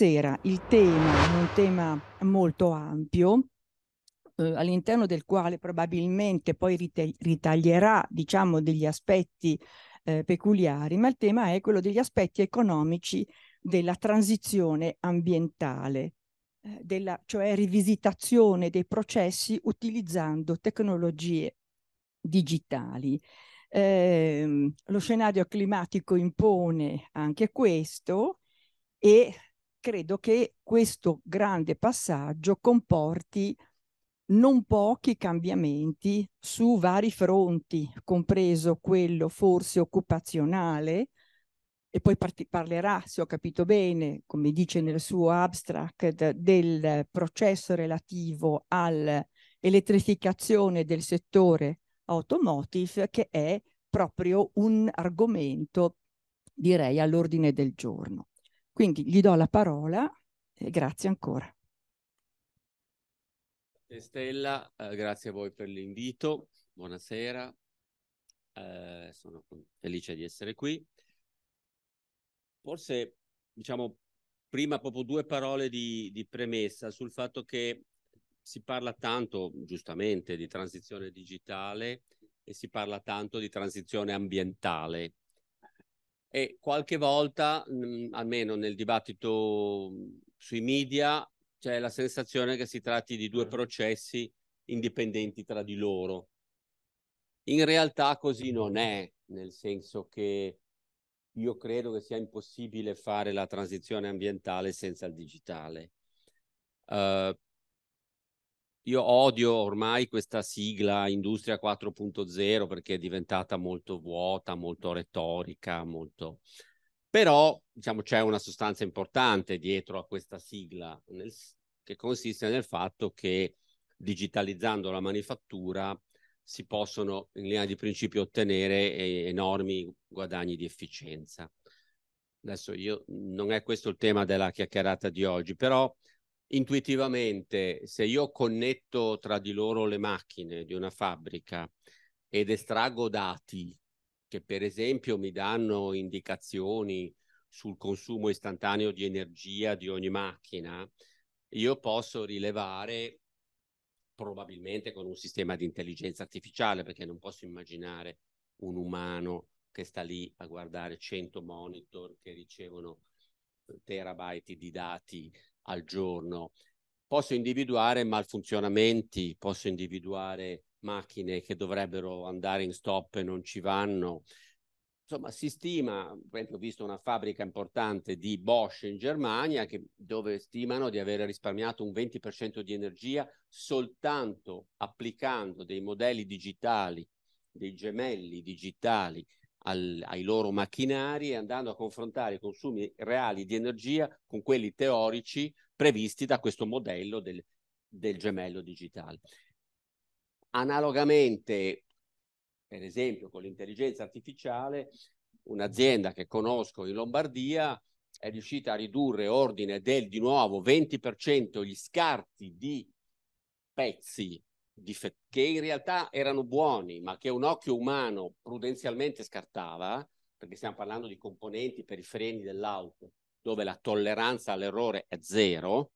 sera il tema è un tema molto ampio, eh, all'interno del quale probabilmente poi ritaglierà diciamo, degli aspetti eh, peculiari, ma il tema è quello degli aspetti economici della transizione ambientale, eh, della, cioè rivisitazione dei processi utilizzando tecnologie digitali. Eh, lo scenario climatico impone anche questo e credo che questo grande passaggio comporti non pochi cambiamenti su vari fronti, compreso quello forse occupazionale, e poi parlerà, se ho capito bene, come dice nel suo abstract, del processo relativo all'elettrificazione del settore automotive, che è proprio un argomento, direi, all'ordine del giorno. Quindi gli do la parola e eh, grazie ancora. Stella, eh, grazie a voi per l'invito, buonasera, eh, sono felice di essere qui. Forse diciamo prima proprio due parole di, di premessa sul fatto che si parla tanto, giustamente, di transizione digitale e si parla tanto di transizione ambientale e qualche volta, mh, mm, almeno nel dibattito mm, sui media, c'è la sensazione che si tratti di due processi indipendenti tra di loro. In realtà così non è, nel senso che io credo che sia impossibile fare la transizione ambientale senza il digitale. Uh, io odio ormai questa sigla Industria 4.0 perché è diventata molto vuota, molto retorica, molto... Però diciamo, c'è una sostanza importante dietro a questa sigla nel... che consiste nel fatto che digitalizzando la manifattura si possono in linea di principio ottenere eh, enormi guadagni di efficienza. Adesso io non è questo il tema della chiacchierata di oggi, però intuitivamente, se io connetto tra di loro le macchine di una fabbrica ed estraggo dati che per esempio mi danno indicazioni sul consumo istantaneo di energia di ogni macchina, io posso rilevare probabilmente con un sistema di intelligenza artificiale, perché non posso immaginare un umano che sta lì a guardare 100 monitor che ricevono eh, terabyte di dati al giorno. Posso individuare malfunzionamenti, posso individuare macchine che dovrebbero andare in stop e non ci vanno. Insomma, si stima, per esempio, ho visto una fabbrica importante di Bosch in Germania che, dove stimano di aver risparmiato un 20% di energia soltanto applicando dei modelli digitali, dei gemelli digitali al, ai loro macchinari e andando a confrontare i consumi reali di energia con quelli teorici previsti da questo modello del, del gemello digitale. Analogamente, per esempio, con l'intelligenza artificiale, un'azienda che conosco in Lombardia è riuscita a ridurre ordine del di nuovo 20% gli scarti di pezzi difet- che in realtà erano buoni, ma che un occhio umano prudenzialmente scartava, perché stiamo parlando di componenti per i freni dell'auto, dove la tolleranza all'errore è zero,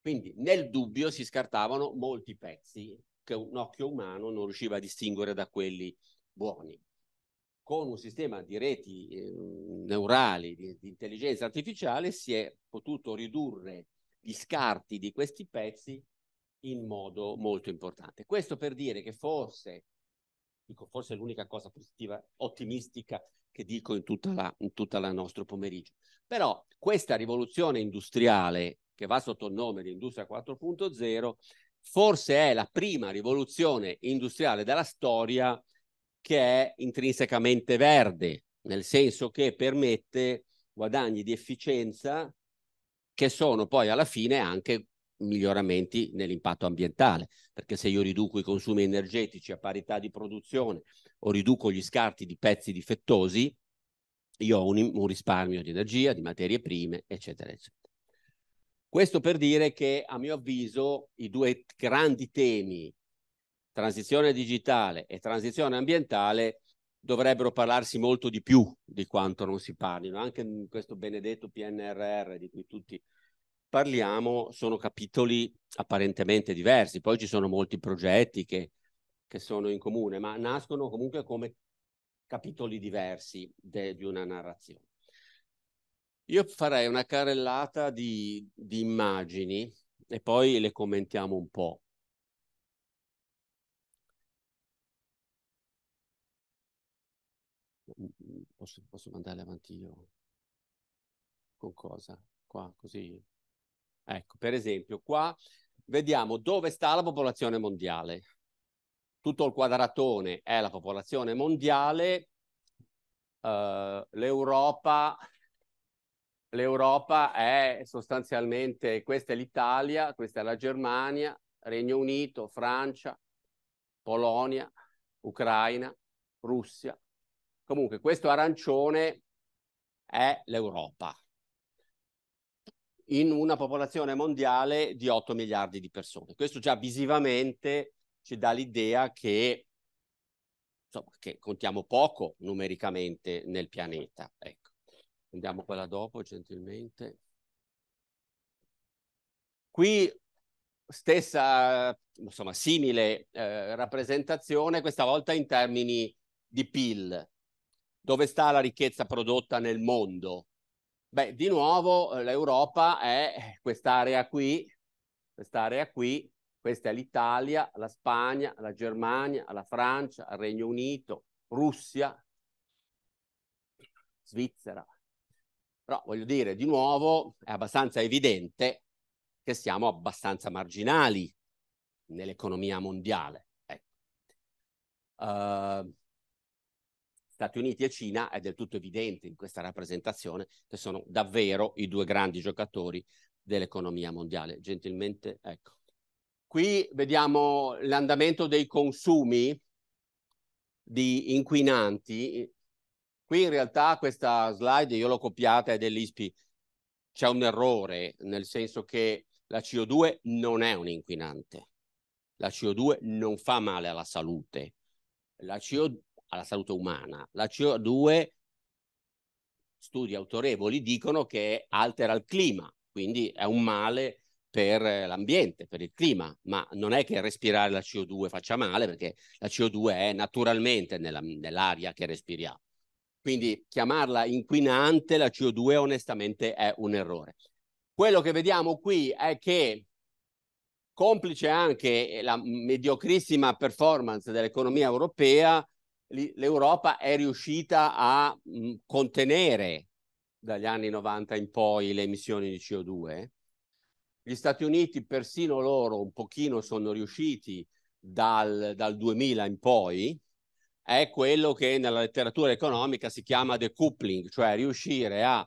quindi nel dubbio si scartavano molti pezzi che un occhio umano non riusciva a distinguere da quelli buoni. Con un sistema di reti eh, neurali di, di intelligenza artificiale si è potuto ridurre gli scarti di questi pezzi in modo molto importante. Questo per dire che forse, dico forse è l'unica cosa positiva, ottimistica che dico in tutta, la, in tutta la nostro pomeriggio, però questa rivoluzione industriale che va sotto il nome di Industria 4.0 forse è la prima rivoluzione industriale della storia che è intrinsecamente verde, nel senso che permette guadagni di efficienza che sono poi alla fine anche miglioramenti nell'impatto ambientale, perché se io riduco i consumi energetici a parità di produzione o riduco gli scarti di pezzi difettosi, io ho un, un risparmio di energia, di materie prime, eccetera, eccetera. Questo per dire che a mio avviso i due grandi temi, transizione digitale e transizione ambientale, dovrebbero parlarsi molto di più di quanto non si parlino, anche in questo benedetto PNRR di cui tutti parliamo sono capitoli apparentemente diversi, poi ci sono molti progetti che, che sono in comune, ma nascono comunque come capitoli diversi de, di una narrazione. Io farei una carrellata di, di immagini e poi le commentiamo un po'. Posso, posso mandare avanti io? Con cosa? Qua, così? Ecco, per esempio, qua vediamo dove sta la popolazione mondiale. Tutto il quadratone è la popolazione mondiale, uh, l'Europa l'Europa è sostanzialmente, questa è l'Italia, questa è la Germania, Regno Unito, Francia, Polonia, Ucraina, Russia. Comunque questo arancione è l'Europa in una popolazione mondiale di 8 miliardi di persone. Questo già visivamente ci dà l'idea che, insomma, che contiamo poco numericamente nel pianeta. Ecco. Andiamo quella dopo gentilmente. Qui stessa, insomma, simile eh, rappresentazione, questa volta in termini di PIL, dove sta la ricchezza prodotta nel mondo Beh, di nuovo eh, l'Europa è eh, quest'area qui, quest'area qui, questa è l'Italia, la Spagna, la Germania, la Francia, il Regno Unito, Russia, Svizzera. Però voglio dire, di nuovo è abbastanza evidente che siamo abbastanza marginali nell'economia mondiale. Ecco. Uh, Stati Uniti e Cina è del tutto evidente in questa rappresentazione che sono davvero i due grandi giocatori dell'economia mondiale. Gentilmente, ecco. Qui vediamo l'andamento dei consumi di inquinanti. Qui in realtà questa slide io l'ho copiata è dell'ISPI. C'è un errore, nel senso che la CO2 non è un inquinante. La CO2 non fa male alla salute. La CO2 alla salute umana. La CO2, studi autorevoli dicono che altera il clima, quindi è un male per eh, l'ambiente, per il clima, ma non è che respirare la CO2 faccia male perché la CO2 è naturalmente nella, nell'aria che respiriamo. Quindi chiamarla inquinante la CO2 onestamente è un errore. Quello che vediamo qui è che complice anche la mediocrissima performance dell'economia europea, l'Europa è riuscita a contenere dagli anni 90 in poi le emissioni di CO2. Gli Stati Uniti, persino loro, un pochino sono riusciti dal, dal 2000 in poi, è quello che nella letteratura economica si chiama decoupling, cioè riuscire a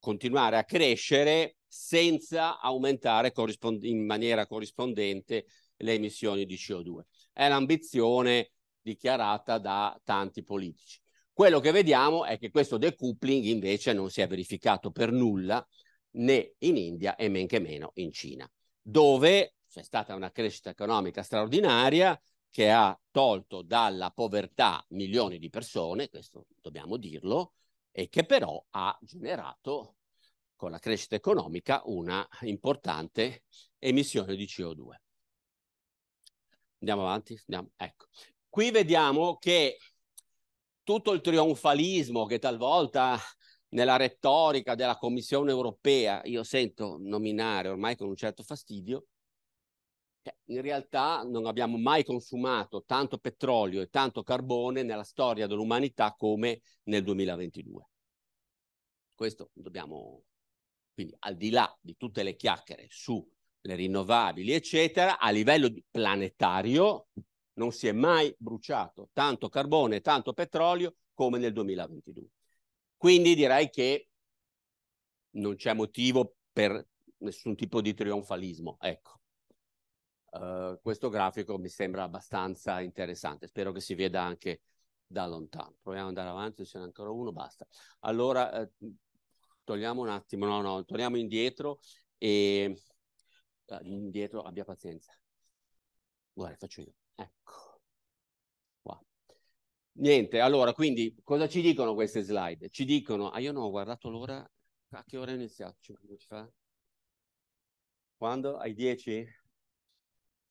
continuare a crescere senza aumentare corrispond- in maniera corrispondente le emissioni di CO2. È l'ambizione dichiarata da tanti politici. Quello che vediamo è che questo decoupling invece non si è verificato per nulla né in India e men che meno in Cina, dove c'è stata una crescita economica straordinaria che ha tolto dalla povertà milioni di persone, questo dobbiamo dirlo, e che però ha generato con la crescita economica una importante emissione di CO2. Andiamo avanti? Andiamo. Ecco qui vediamo che tutto il trionfalismo che talvolta nella retorica della Commissione europea io sento nominare ormai con un certo fastidio, eh, in realtà non abbiamo mai consumato tanto petrolio e tanto carbone nella storia dell'umanità come nel 2022. Questo dobbiamo, quindi al di là di tutte le chiacchiere sulle rinnovabili, eccetera, a livello planetario non si è mai bruciato tanto carbone e tanto petrolio come nel 2022. Quindi direi che non c'è motivo per nessun tipo di trionfalismo. Ecco, uh, questo grafico mi sembra abbastanza interessante, spero che si veda anche da lontano. Proviamo ad andare avanti, ce n'è ancora uno, basta. Allora, eh, togliamo un attimo, no, no, torniamo indietro e uh, indietro, abbia pazienza. Guarda, faccio io. Ecco. Qua. Niente, allora, quindi cosa ci dicono queste slide? Ci dicono, ah io non ho guardato l'ora, a che ora è iniziato? Cioè, Quando? Ai 10?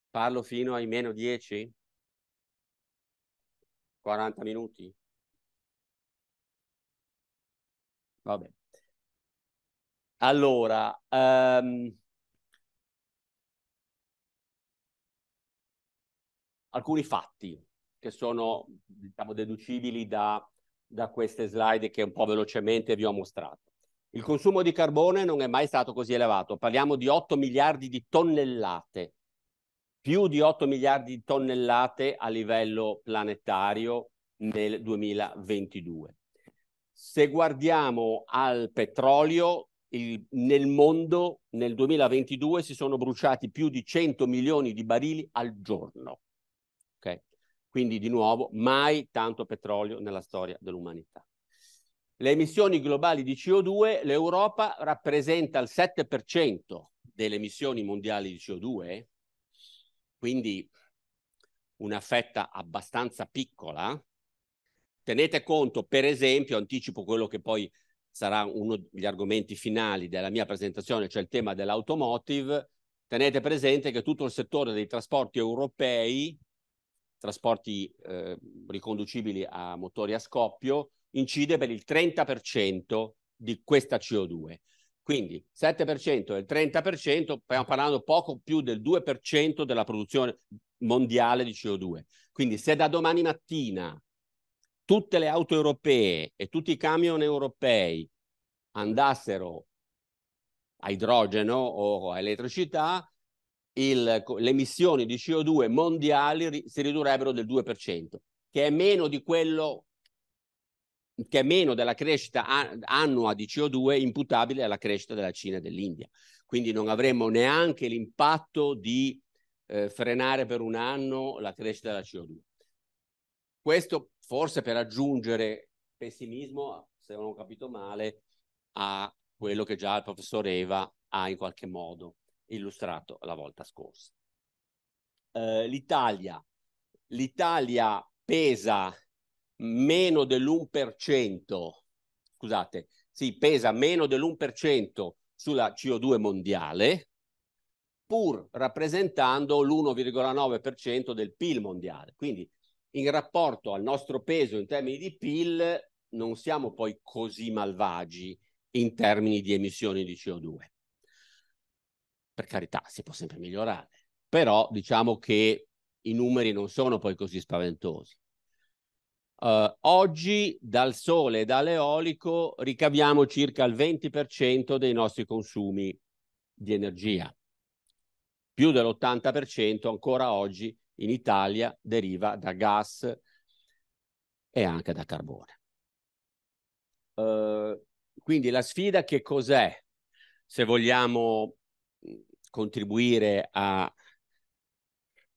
Parlo fino ai meno 10? 40 minuti? Vabbè. Allora, um, alcuni fatti che sono diciamo, deducibili da, da queste slide che un po' velocemente vi ho mostrato. Il consumo di carbone non è mai stato così elevato, parliamo di 8 miliardi di tonnellate, più di 8 miliardi di tonnellate a livello planetario nel 2022. Se guardiamo al petrolio, il, nel mondo nel 2022 si sono bruciati più di 100 milioni di barili al giorno. Quindi di nuovo, mai tanto petrolio nella storia dell'umanità. Le emissioni globali di CO2, l'Europa rappresenta il 7% delle emissioni mondiali di CO2, quindi una fetta abbastanza piccola. Tenete conto, per esempio, anticipo quello che poi sarà uno degli argomenti finali della mia presentazione, cioè il tema dell'automotive. Tenete presente che tutto il settore dei trasporti europei trasporti eh, riconducibili a motori a scoppio, incide per il 30% di questa CO2. Quindi 7% e il 30%, stiamo parlando poco più del 2% della produzione mondiale di CO2. Quindi se da domani mattina tutte le auto europee e tutti i camion europei andassero a idrogeno o a elettricità, il, le emissioni di CO2 mondiali ri, si ridurrebbero del 2%, che è meno di quello che è meno della crescita annua di CO2 imputabile alla crescita della Cina e dell'India. Quindi non avremmo neanche l'impatto di eh, frenare per un anno la crescita della CO2. Questo forse per aggiungere pessimismo, se non ho capito male, a quello che già il professor Eva ha in qualche modo illustrato la volta scorsa. Eh, L'Italia. L'Italia pesa meno dell'1%, scusate, sì, pesa meno dell'1% sulla CO2 mondiale, pur rappresentando l'1,9% del PIL mondiale. Quindi in rapporto al nostro peso in termini di PIL non siamo poi così malvagi in termini di emissioni di CO2 per carità, si può sempre migliorare, però diciamo che i numeri non sono poi così spaventosi. Uh, oggi dal sole e dall'eolico ricaviamo circa il 20% dei nostri consumi di energia. Più dell'80% ancora oggi in Italia deriva da gas e anche da carbone. Uh, quindi la sfida che cos'è? Se vogliamo contribuire a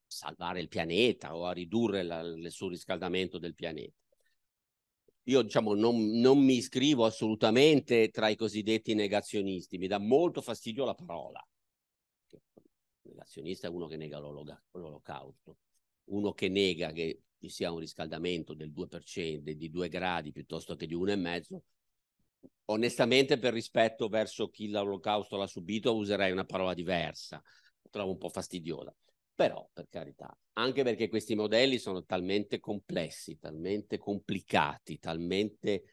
salvare il pianeta o a ridurre la, il surriscaldamento del pianeta. Io diciamo, non, non mi iscrivo assolutamente tra i cosiddetti negazionisti, mi dà molto fastidio la parola. Negazionista è uno che nega l'olocausto, uno che nega che ci sia un riscaldamento del 2%, di 2 gradi piuttosto che di 1,5, onestamente per rispetto verso chi l'olocausto l'ha subito userei una parola diversa, trovo un po' fastidiosa, però per carità, anche perché questi modelli sono talmente complessi, talmente complicati, talmente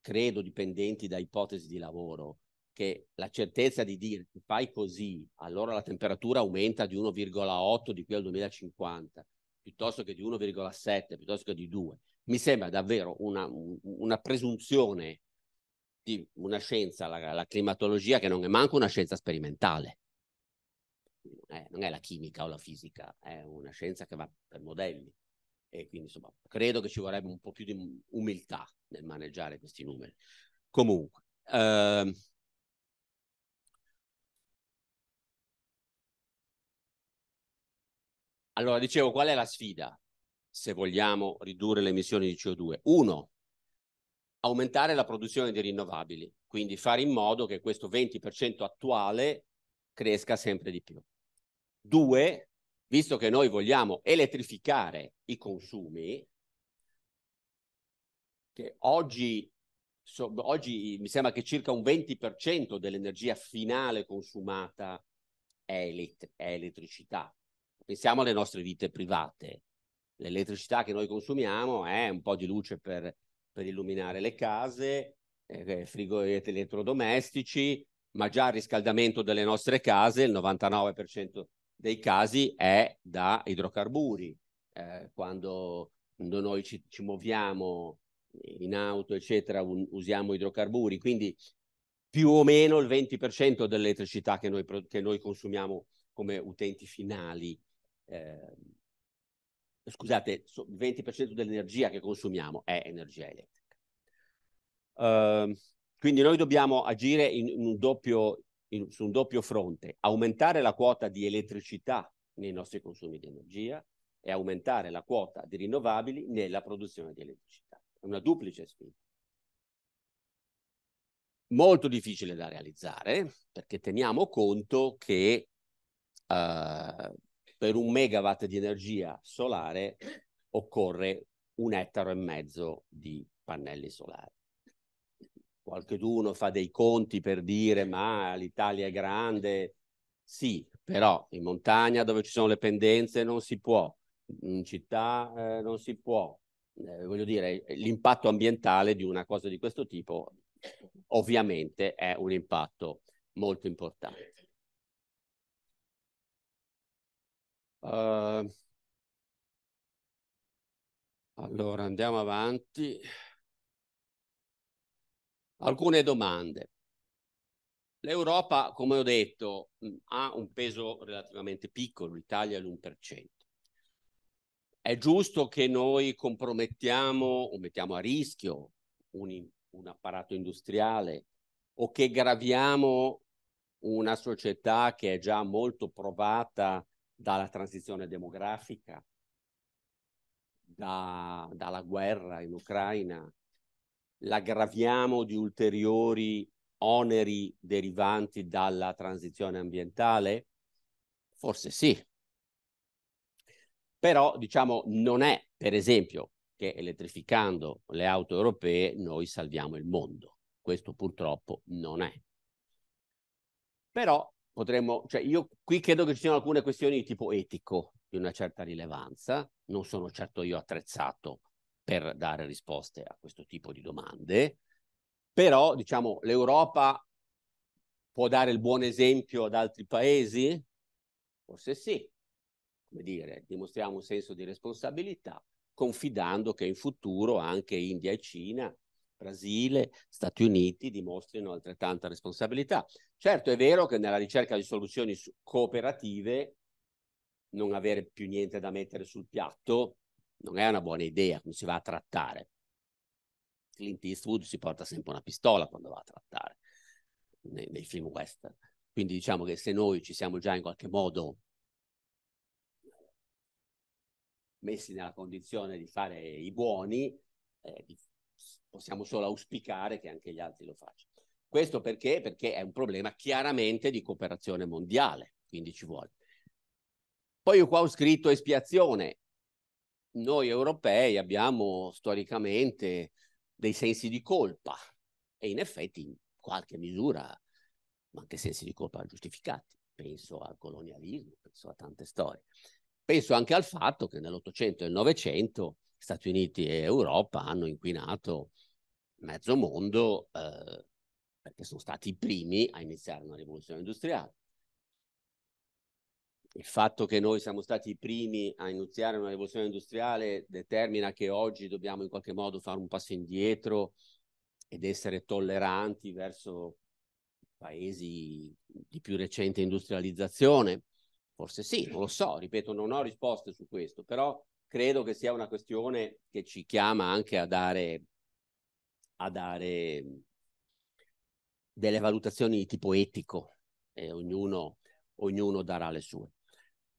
credo dipendenti da ipotesi di lavoro, che la certezza di dire fai così, allora la temperatura aumenta di 1,8 di qui al 2050, piuttosto che di 1,7, piuttosto che di 2, mi sembra davvero una, una presunzione di una scienza, la, la, climatologia, che non è manco una scienza sperimentale. Eh, non è la chimica o la fisica, è una scienza che va per modelli. E quindi, insomma, credo che ci vorrebbe un po' più di umiltà nel maneggiare questi numeri. Comunque, ehm... allora dicevo, qual è la sfida se vogliamo ridurre le emissioni di CO2? Uno, aumentare la produzione di rinnovabili, quindi fare in modo che questo 20% attuale cresca sempre di più. Due, visto che noi vogliamo elettrificare i consumi, che oggi, so, oggi mi sembra che circa un 20% dell'energia finale consumata è, elett- è elettricità. Pensiamo alle nostre vite private. L'elettricità che noi consumiamo è un po' di luce per per illuminare le case, eh, eh frigoriferi elettrodomestici, ma già il riscaldamento delle nostre case, il 99% dei casi è da idrocarburi. Eh, quando, quando, noi ci, ci, muoviamo in auto, eccetera, un, usiamo idrocarburi, quindi più o meno il 20% dell'elettricità che noi, che noi consumiamo come utenti finali. Eh, scusate, il 20% dell'energia che consumiamo è energia elettrica. Uh, quindi noi dobbiamo agire in, un doppio, in, su un doppio fronte, aumentare la quota di elettricità nei nostri consumi di energia e aumentare la quota di rinnovabili nella produzione di elettricità. È una duplice sfida. Molto difficile da realizzare perché teniamo conto che uh, per un megawatt di energia solare occorre un ettaro e mezzo di pannelli solari. Qualche uno fa dei conti per dire ma l'Italia è grande, sì, però in montagna dove ci sono le pendenze non si può, in città eh, non si può. Eh, voglio dire, l'impatto ambientale di una cosa di questo tipo ovviamente è un impatto molto importante. Eh, allora andiamo avanti. Alcune domande. L'Europa, come ho detto, mm, ha un peso relativamente piccolo, l'Italia è l'1%. È giusto che noi compromettiamo o mettiamo a rischio un, un apparato industriale o che graviamo una società che è già molto provata dalla transizione demografica, da, dalla guerra in Ucraina, l'aggraviamo di ulteriori oneri derivanti dalla transizione ambientale? Forse sì. Però diciamo non è, per esempio, che elettrificando le auto europee noi salviamo il mondo. Questo purtroppo non è. Però potremmo, cioè io qui credo che ci siano alcune questioni di tipo etico di una certa rilevanza, non sono certo io attrezzato per dare risposte a questo tipo di domande, però diciamo l'Europa può dare il buon esempio ad altri paesi? Forse sì, come dire, dimostriamo un senso di responsabilità confidando che in futuro anche India e Cina Brasile, Stati Uniti dimostrino altrettanta responsabilità. Certo è vero che nella ricerca di soluzioni cooperative non avere più niente da mettere sul piatto non è una buona idea, non si va a trattare. Clint Eastwood si porta sempre una pistola quando va a trattare nei, nei film western. Quindi diciamo che se noi ci siamo già in qualche modo messi nella condizione di fare i buoni, eh, possiamo solo auspicare che anche gli altri lo facciano. Questo perché? Perché è un problema chiaramente di cooperazione mondiale, quindi ci vuole. Poi io qua ho scritto espiazione. Noi europei abbiamo storicamente dei sensi di colpa e in effetti in qualche misura anche sensi di colpa giustificati. Penso al colonialismo, penso a tante storie. Penso anche al fatto che nell'Ottocento e nel Novecento Stati Uniti e Europa hanno inquinato mezzo mondo eh, perché sono stati i primi a iniziare una rivoluzione industriale. Il fatto che noi siamo stati i primi a iniziare una rivoluzione industriale determina che oggi dobbiamo in qualche modo fare un passo indietro ed essere tolleranti verso paesi di più recente industrializzazione. Forse sì, non lo so, ripeto, non ho risposte su questo, però credo che sia una questione che ci chiama anche a dare, a dare delle valutazioni di tipo etico e ognuno, ognuno darà le sue.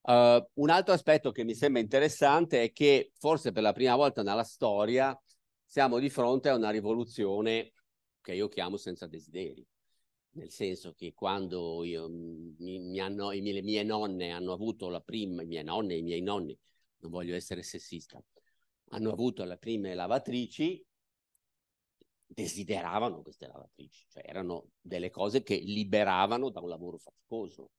Uh, un altro aspetto che mi sembra interessante è che forse per la prima volta nella storia siamo di fronte a una rivoluzione che io chiamo senza desideri, nel senso che quando io, mm, mi, mi hanno, i mie, le mie nonne hanno avuto la prima, i miei nonni e i miei nonni non voglio essere sessista, hanno avuto le prime lavatrici, desideravano queste lavatrici, cioè erano delle cose che liberavano da un lavoro faticoso.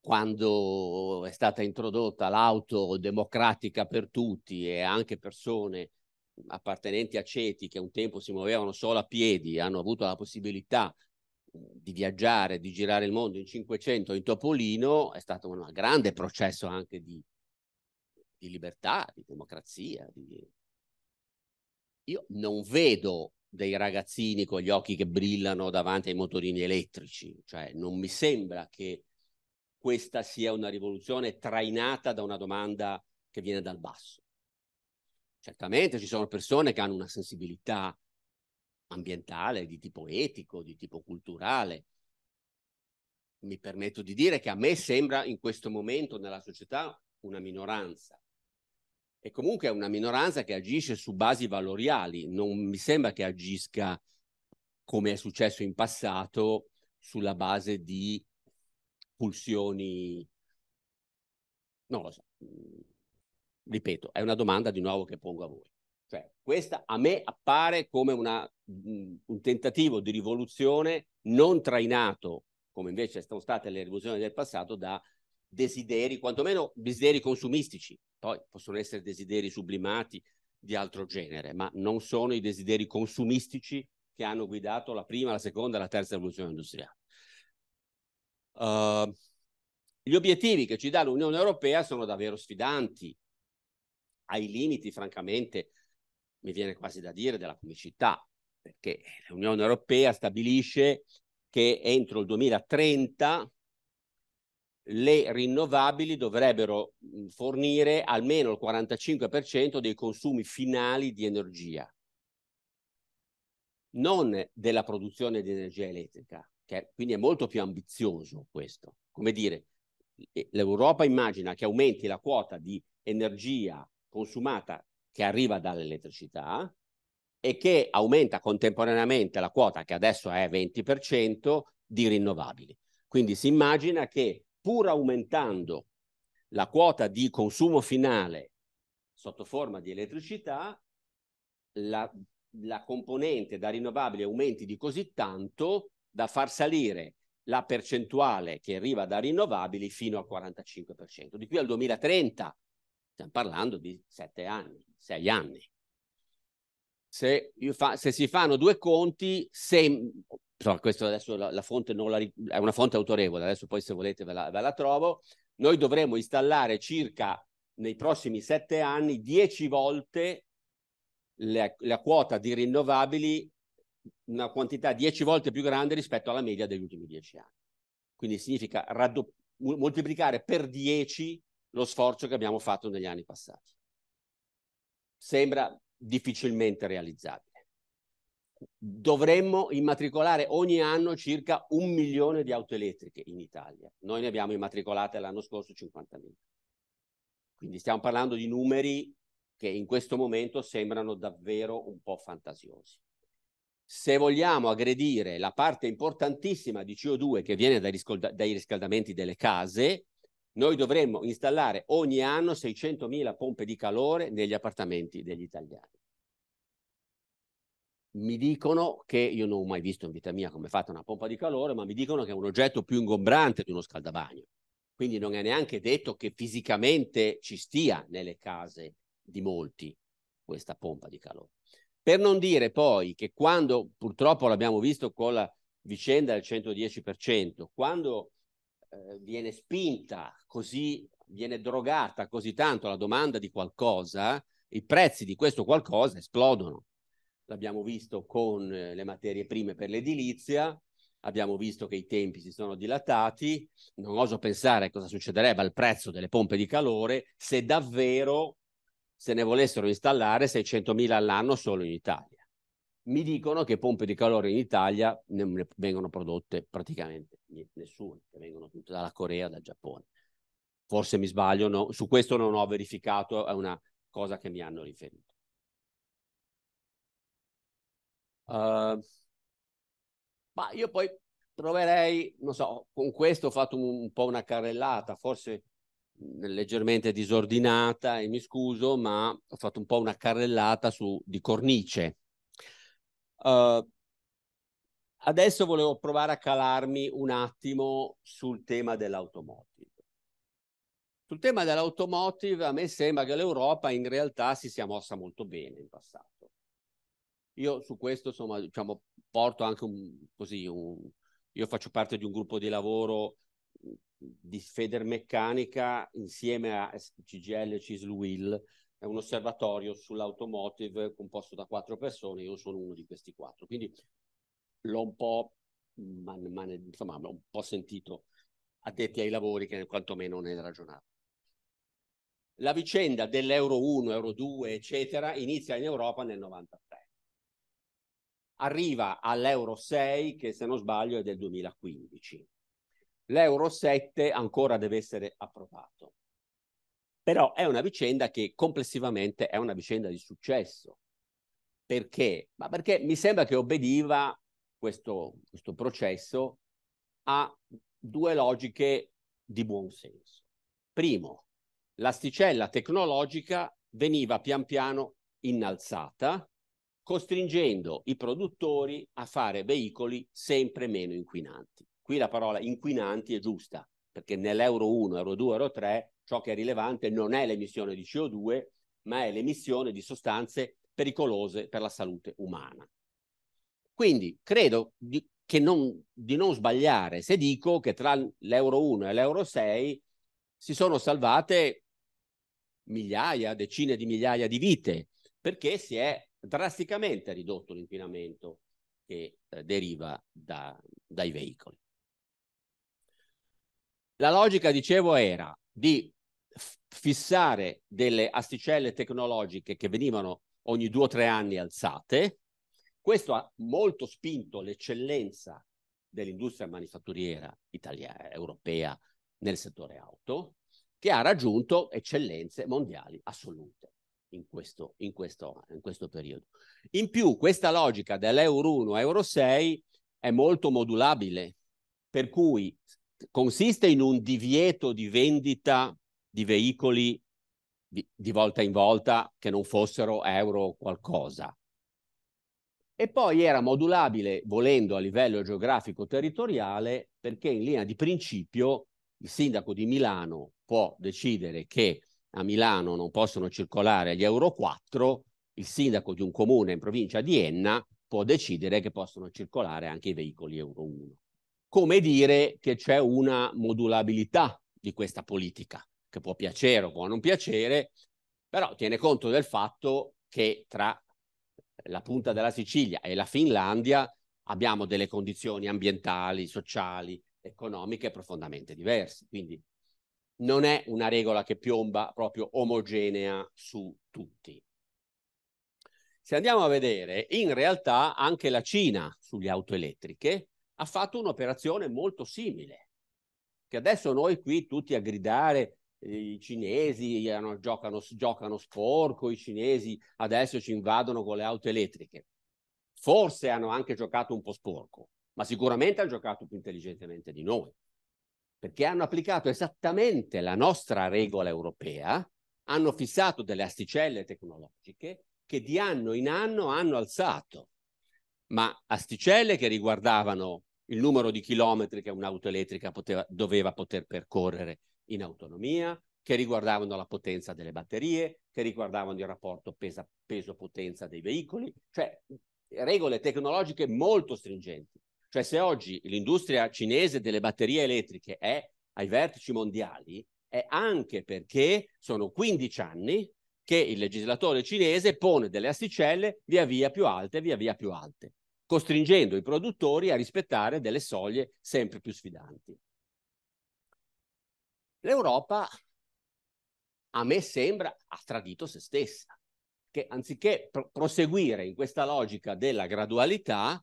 Quando è stata introdotta l'auto democratica per tutti e anche persone appartenenti a ceti che un tempo si muovevano solo a piedi, hanno avuto la possibilità di viaggiare, di girare il mondo in 500 in Topolino, è stato un grande processo anche di di libertà, di democrazia. Di... Io non vedo dei ragazzini con gli occhi che brillano davanti ai motorini elettrici, cioè non mi sembra che questa sia una rivoluzione trainata da una domanda che viene dal basso. Certamente ci sono persone che hanno una sensibilità ambientale, di tipo etico, di tipo culturale. Mi permetto di dire che a me sembra in questo momento nella società una minoranza e comunque è una minoranza che agisce su basi valoriali, non mi sembra che agisca come è successo in passato sulla base di pulsioni, non lo so, mm, ripeto, è una domanda di nuovo che pongo a voi. Cioè, questa a me appare come una, mm, un tentativo di rivoluzione non trainato, come invece sono state le rivoluzioni del passato, da desideri, quantomeno desideri consumistici, poi possono essere desideri sublimati di altro genere, ma non sono i desideri consumistici che hanno guidato la prima, la seconda e la terza rivoluzione industriale. Uh, gli obiettivi che ci dà l'Unione Europea sono davvero sfidanti, ai limiti, francamente, mi viene quasi da dire, della comicità, perché l'Unione Europea stabilisce che entro il 2030 le rinnovabili dovrebbero fornire almeno il 45% dei consumi finali di energia, non della produzione di energia elettrica, che quindi è molto più ambizioso questo. Come dire, l'Europa immagina che aumenti la quota di energia consumata che arriva dall'elettricità e che aumenta contemporaneamente la quota che adesso è 20% di rinnovabili. Quindi si immagina che pur aumentando la quota di consumo finale sotto forma di elettricità, la, la componente da rinnovabili aumenti di così tanto da far salire la percentuale che arriva da rinnovabili fino al 45%. Di qui al 2030 stiamo parlando di sette anni, 6 anni. Se, fa, se si fanno due conti, se, Insomma, questo adesso la, la fonte la, è una fonte autorevole, adesso poi se volete ve la, ve la trovo. Noi dovremo installare circa nei prossimi sette anni dieci volte la, la, quota di rinnovabili, una quantità dieci volte più grande rispetto alla media degli ultimi dieci anni. Quindi significa raddopp- moltiplicare per 10 lo sforzo che abbiamo fatto negli anni passati. Sembra difficilmente realizzabile dovremmo immatricolare ogni anno circa un milione di auto elettriche in Italia. Noi ne abbiamo immatricolate l'anno scorso 50.000. Quindi stiamo parlando di numeri che in questo momento sembrano davvero un po' fantasiosi. Se vogliamo aggredire la parte importantissima di CO2 che viene dai, riscalda dai riscaldamenti delle case, noi dovremmo installare ogni anno 600.000 pompe di calore negli appartamenti degli italiani mi dicono che, io non ho mai visto in vita mia come è fatta una pompa di calore, ma mi dicono che è un oggetto più ingombrante di uno scaldabagno. Quindi non è neanche detto che fisicamente ci stia nelle case di molti questa pompa di calore. Per non dire poi che quando, purtroppo l'abbiamo visto con la vicenda del 110%, quando eh, viene spinta così, viene drogata così tanto la domanda di qualcosa, i prezzi di questo qualcosa esplodono l'abbiamo visto con eh, le materie prime per l'edilizia, abbiamo visto che i tempi si sono dilatati, non oso pensare cosa succederebbe al prezzo delle pompe di calore se davvero se ne volessero installare 600.000 all'anno solo in Italia. Mi dicono che pompe di calore in Italia ne vengono prodotte praticamente nessuna, che vengono tutte dalla Corea, dal Giappone. Forse mi sbaglio, no? su questo non ho verificato, è una cosa che mi hanno riferito. Uh, ma io poi troverei, non so, con questo ho fatto un, un po' una carrellata, forse mhmm, leggermente disordinata e mi scuso, ma ho fatto un po' una carrellata su, di cornice. Uh, adesso volevo provare a calarmi un attimo sul tema dell'automotive. Sul tema dell'automotive a me sembra che l'Europa in realtà si sia mossa molto bene in passato. Io su questo, insomma, diciamo, porto anche un, così, un... io faccio parte di un gruppo di lavoro di Federmeccanica insieme a CGL e Cisluil, è un osservatorio sull'automotive composto da quattro persone, io sono uno di questi quattro, quindi l'ho un po', man, man, insomma, un po sentito addetti ai lavori che quantomeno ne ragionavano. La vicenda dell'Euro 1, Euro 2, eccetera, inizia in Europa nel 93 arriva all'Euro 6 che se non sbaglio è del 2015. L'Euro 7 ancora deve essere approvato. Però è una vicenda che complessivamente è una vicenda di successo. Perché? Ma perché mi sembra che obbediva questo, questo processo a due logiche di buon senso. Primo, l'asticella tecnologica veniva pian piano innalzata costringendo i produttori a fare veicoli sempre meno inquinanti. Qui la parola inquinanti è giusta, perché nell'Euro 1, Euro 2, Euro 3 ciò che è rilevante non è l'emissione di CO2, ma è l'emissione di sostanze pericolose per la salute umana. Quindi credo di, non, di non sbagliare se dico che tra l'Euro 1 e l'Euro 6 si sono salvate migliaia, decine di migliaia di vite, perché si è drasticamente ridotto l'inquinamento che eh, deriva da, dai veicoli. La logica, dicevo, era di fissare delle asticelle tecnologiche che venivano ogni due o tre anni alzate. Questo ha molto spinto l'eccellenza dell'industria manifatturiera italiana, europea nel settore auto, che ha raggiunto eccellenze mondiali assolute in questo, in questo, in questo periodo. In più, questa logica dell'Euro 1 Euro 6 è molto modulabile, per cui consiste in un divieto di vendita di veicoli di, di, volta in volta che non fossero euro qualcosa. E poi era modulabile, volendo a livello geografico territoriale, perché in linea di principio il sindaco di Milano può decidere che a Milano non possono circolare gli Euro 4, il sindaco di un comune in provincia di Enna può decidere che possono circolare anche i veicoli Euro 1. Come dire che c'è una modulabilità di questa politica, che può piacere o può non piacere, però tiene conto del fatto che tra la punta della Sicilia e la Finlandia abbiamo delle condizioni ambientali, sociali, economiche profondamente diverse. Quindi non è una regola che piomba proprio omogenea su tutti. Se andiamo a vedere, in realtà anche la Cina sulle auto elettriche ha fatto un'operazione molto simile, che adesso noi qui tutti a gridare eh, i cinesi giocano, giocano sporco, i cinesi adesso ci invadono con le auto elettriche. Forse hanno anche giocato un po' sporco, ma sicuramente hanno giocato più intelligentemente di noi perché hanno applicato esattamente la nostra regola europea, hanno fissato delle asticelle tecnologiche che di anno in anno hanno alzato, ma asticelle che riguardavano il numero di chilometri che un'auto elettrica poteva, doveva poter percorrere in autonomia, che riguardavano la potenza delle batterie, che riguardavano il rapporto peso-potenza dei veicoli, cioè regole tecnologiche molto stringenti. Cioè se oggi l'industria cinese delle batterie elettriche è ai vertici mondiali, è anche perché sono 15 anni che il legislatore cinese pone delle asticelle via via più alte, via via più alte, costringendo i produttori a rispettare delle soglie sempre più sfidanti. L'Europa, a me sembra, ha tradito se stessa, che anziché pr- proseguire in questa logica della gradualità,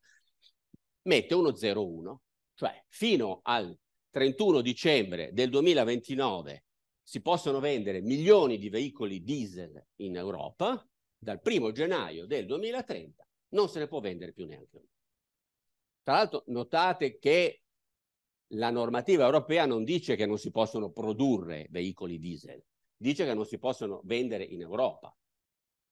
mette uno 0,1, cioè fino al 31 dicembre del 2029 si possono vendere milioni di veicoli diesel in Europa, dal 1 gennaio del 2030 non se ne può vendere più neanche uno. Tra l'altro notate che la normativa europea non dice che non si possono produrre veicoli diesel, dice che non si possono vendere in Europa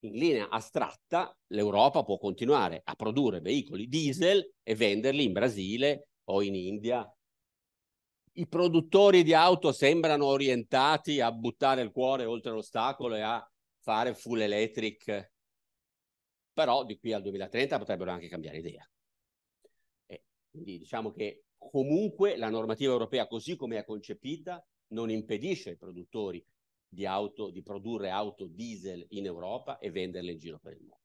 in linea astratta l'Europa può continuare a produrre veicoli diesel e venderli in Brasile o in India. I produttori di auto sembrano orientati a buttare il cuore oltre l'ostacolo e a fare full electric, però di qui al 2030 potrebbero anche cambiare idea. E quindi diciamo che comunque la normativa europea, così come è concepita, non impedisce ai produttori di, auto, di produrre auto diesel in Europa e venderle in giro per il mondo.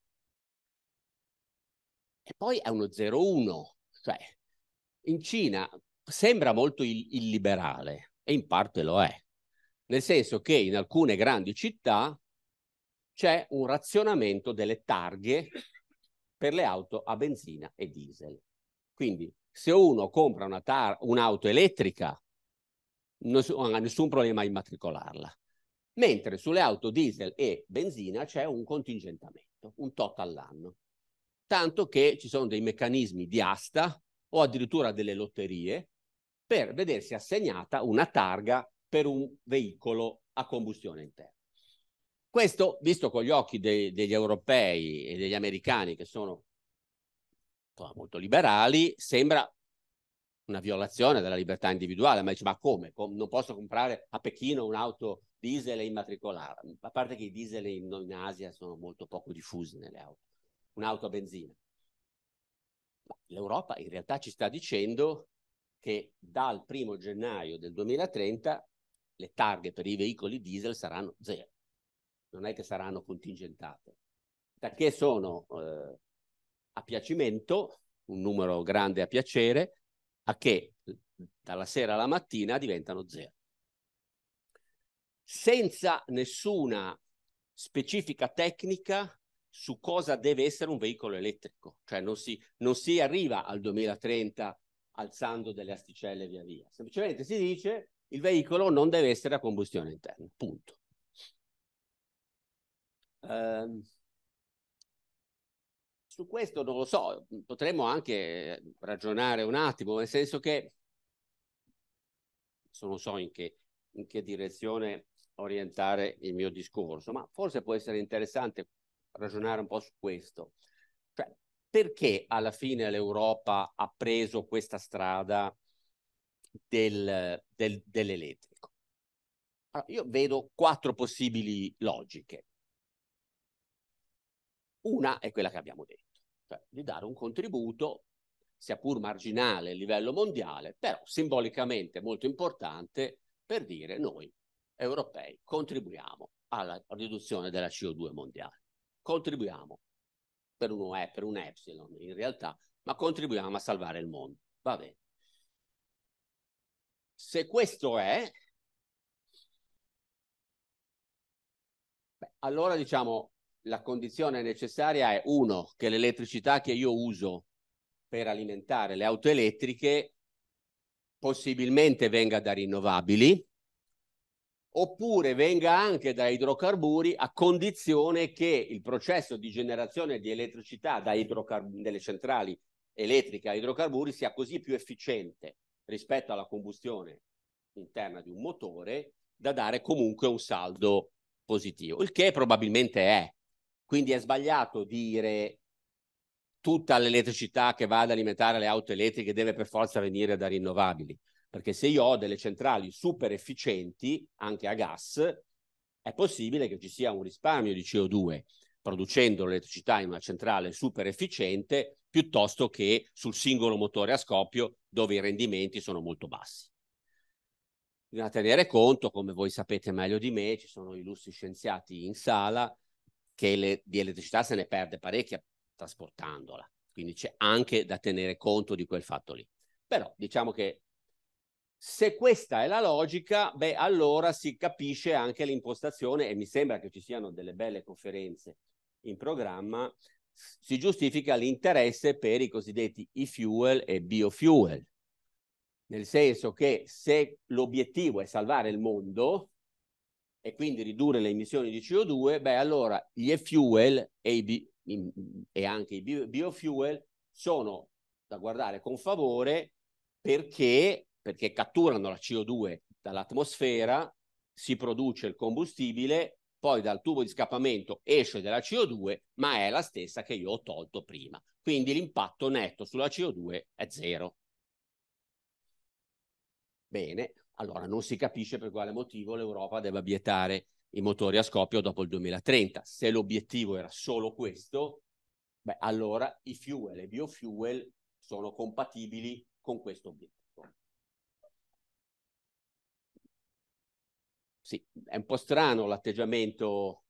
E poi è uno 0-1, cioè in Cina sembra molto il, illiberale e in parte lo è, nel senso che in alcune grandi città c'è un razionamento delle targhe per le auto a benzina e diesel. Quindi se uno compra un'auto elettrica non ha nessun problema a immatricolarla mentre sulle auto diesel e benzina c'è un contingentamento, un tot all'anno. Tanto che ci sono dei meccanismi di asta o addirittura delle lotterie per vedersi assegnata una targa per un veicolo a combustione interna. Questo, visto con gli occhi de degli europei e degli americani che sono molto liberali, sembra una violazione della libertà individuale, ma dice ma come? Com non posso comprare a Pechino un'auto diesel e immatricolata, a parte che i diesel in, in Asia sono molto poco diffusi nelle auto, un'auto a benzina. L'Europa in realtà ci sta dicendo che dal primo gennaio del 2030 le targhe per i veicoli diesel saranno zero, non è che saranno contingentate, da che sono eh, a piacimento, un numero grande a piacere, a che dalla sera alla mattina diventano zero senza nessuna specifica tecnica su cosa deve essere un veicolo elettrico, cioè non si, non si arriva al 2030 alzando delle asticelle via via, semplicemente si dice il veicolo non deve essere a combustione interna, punto. Um, su questo non lo so, potremmo anche ragionare un attimo, nel senso che non so in che, in che direzione orientare il mio discorso, ma forse può essere interessante ragionare un po' su questo. Cioè, perché alla fine l'Europa ha preso questa strada del, del, dell'elettrico? Allora, io vedo quattro possibili logiche. Una è quella che abbiamo detto, cioè di dare un contributo, sia pur marginale a livello mondiale, però simbolicamente molto importante per dire noi europei contribuiamo alla riduzione della CO2 mondiale. Contribuiamo per, uno, E, per un epsilon in realtà, ma contribuiamo a salvare il mondo. Va bene. Se questo è, beh, allora diciamo la condizione necessaria è uno, che l'elettricità che io uso per alimentare le auto elettriche possibilmente venga da rinnovabili, oppure venga anche da idrocarburi a condizione che il processo di generazione di elettricità da idrocarb- delle centrali elettriche a idrocarburi sia così più efficiente rispetto alla combustione interna di un motore da dare comunque un saldo positivo, il che probabilmente è. Quindi è sbagliato dire tutta l'elettricità che va ad alimentare le auto elettriche deve per forza venire da rinnovabili. Perché se io ho delle centrali super efficienti, anche a gas, è possibile che ci sia un risparmio di CO2 producendo l'elettricità in una centrale super efficiente piuttosto che sul singolo motore a scoppio dove i rendimenti sono molto bassi. Bisogna tenere conto, come voi sapete meglio di me, ci sono illustri scienziati in sala che le, di elettricità se ne perde parecchia trasportandola, quindi c'è anche da tenere conto di quel fatto lì. Però diciamo che se questa è la logica, beh, allora si capisce anche l'impostazione e mi sembra che ci siano delle belle conferenze in programma, si giustifica l'interesse per i cosiddetti e-fuel e biofuel. Nel senso che se l'obiettivo è salvare il mondo e quindi ridurre le emissioni di CO2, beh, allora gli e-fuel e, e anche i biofuel sono da guardare con favore perché perché catturano la CO2 dall'atmosfera, si produce il combustibile, poi dal tubo di scappamento esce della CO2, ma è la stessa che io ho tolto prima. Quindi l'impatto netto sulla CO2 è zero. Bene, allora non si capisce per quale motivo l'Europa debba vietare i motori a scoppio dopo il 2030. Se l'obiettivo era solo questo, beh, allora i fuel e i biofuel sono compatibili con questo obiettivo. sì, è un po' strano l'atteggiamento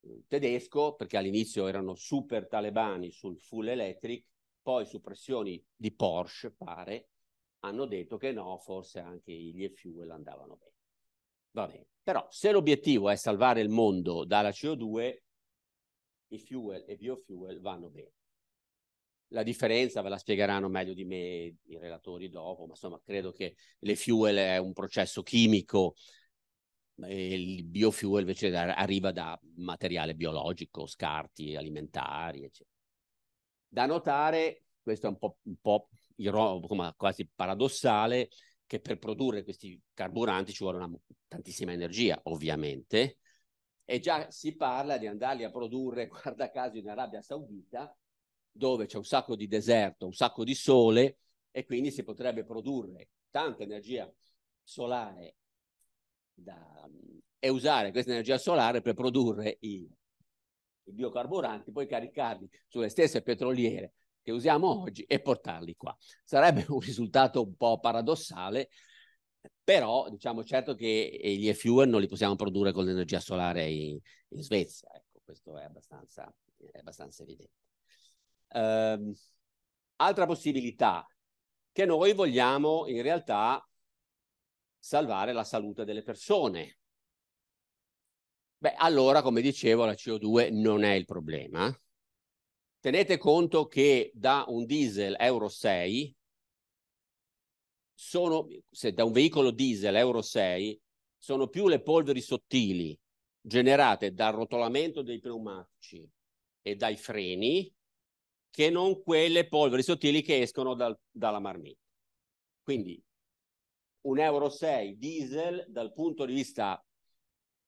eh, tedesco perché all'inizio erano super talebani sul full electric, poi su pressioni di Porsche, pare, hanno detto che no, forse anche gli e-fuel andavano bene. Va bene, però se l'obiettivo è salvare il mondo dalla CO2, i fuel e biofuel vanno bene. La differenza ve la spiegheranno meglio di me i relatori dopo, ma insomma credo che le fuel è un processo chimico il biofuel invece arriva da materiale biologico, scarti alimentari, eccetera. Da notare, questo è un po', un po quasi paradossale, che per produrre questi carburanti ci vuole una, tantissima energia, ovviamente, e già si parla di andarli a produrre, guarda caso, in Arabia Saudita, dove c'è un sacco di deserto, un sacco di sole, e quindi si potrebbe produrre tanta energia solare da, e usare questa energia solare per produrre i, i biocarburanti, poi caricarli sulle stesse petroliere che usiamo oggi e portarli qua. Sarebbe un risultato un po' paradossale, però diciamo certo che gli e-fuel non li possiamo produrre con l'energia solare in, in Svezia, ecco, questo è abbastanza, è abbastanza evidente. Um, altra possibilità, che noi vogliamo in realtà salvare la salute delle persone. Beh, allora, come dicevo, la CO2 non è il problema. Tenete conto che da un diesel Euro 6 sono, se da un veicolo diesel Euro 6 sono più le polveri sottili generate dal rotolamento dei pneumatici e dai freni che non quelle polveri sottili che escono dal, dalla marmita. Quindi un Euro 6 diesel dal punto di vista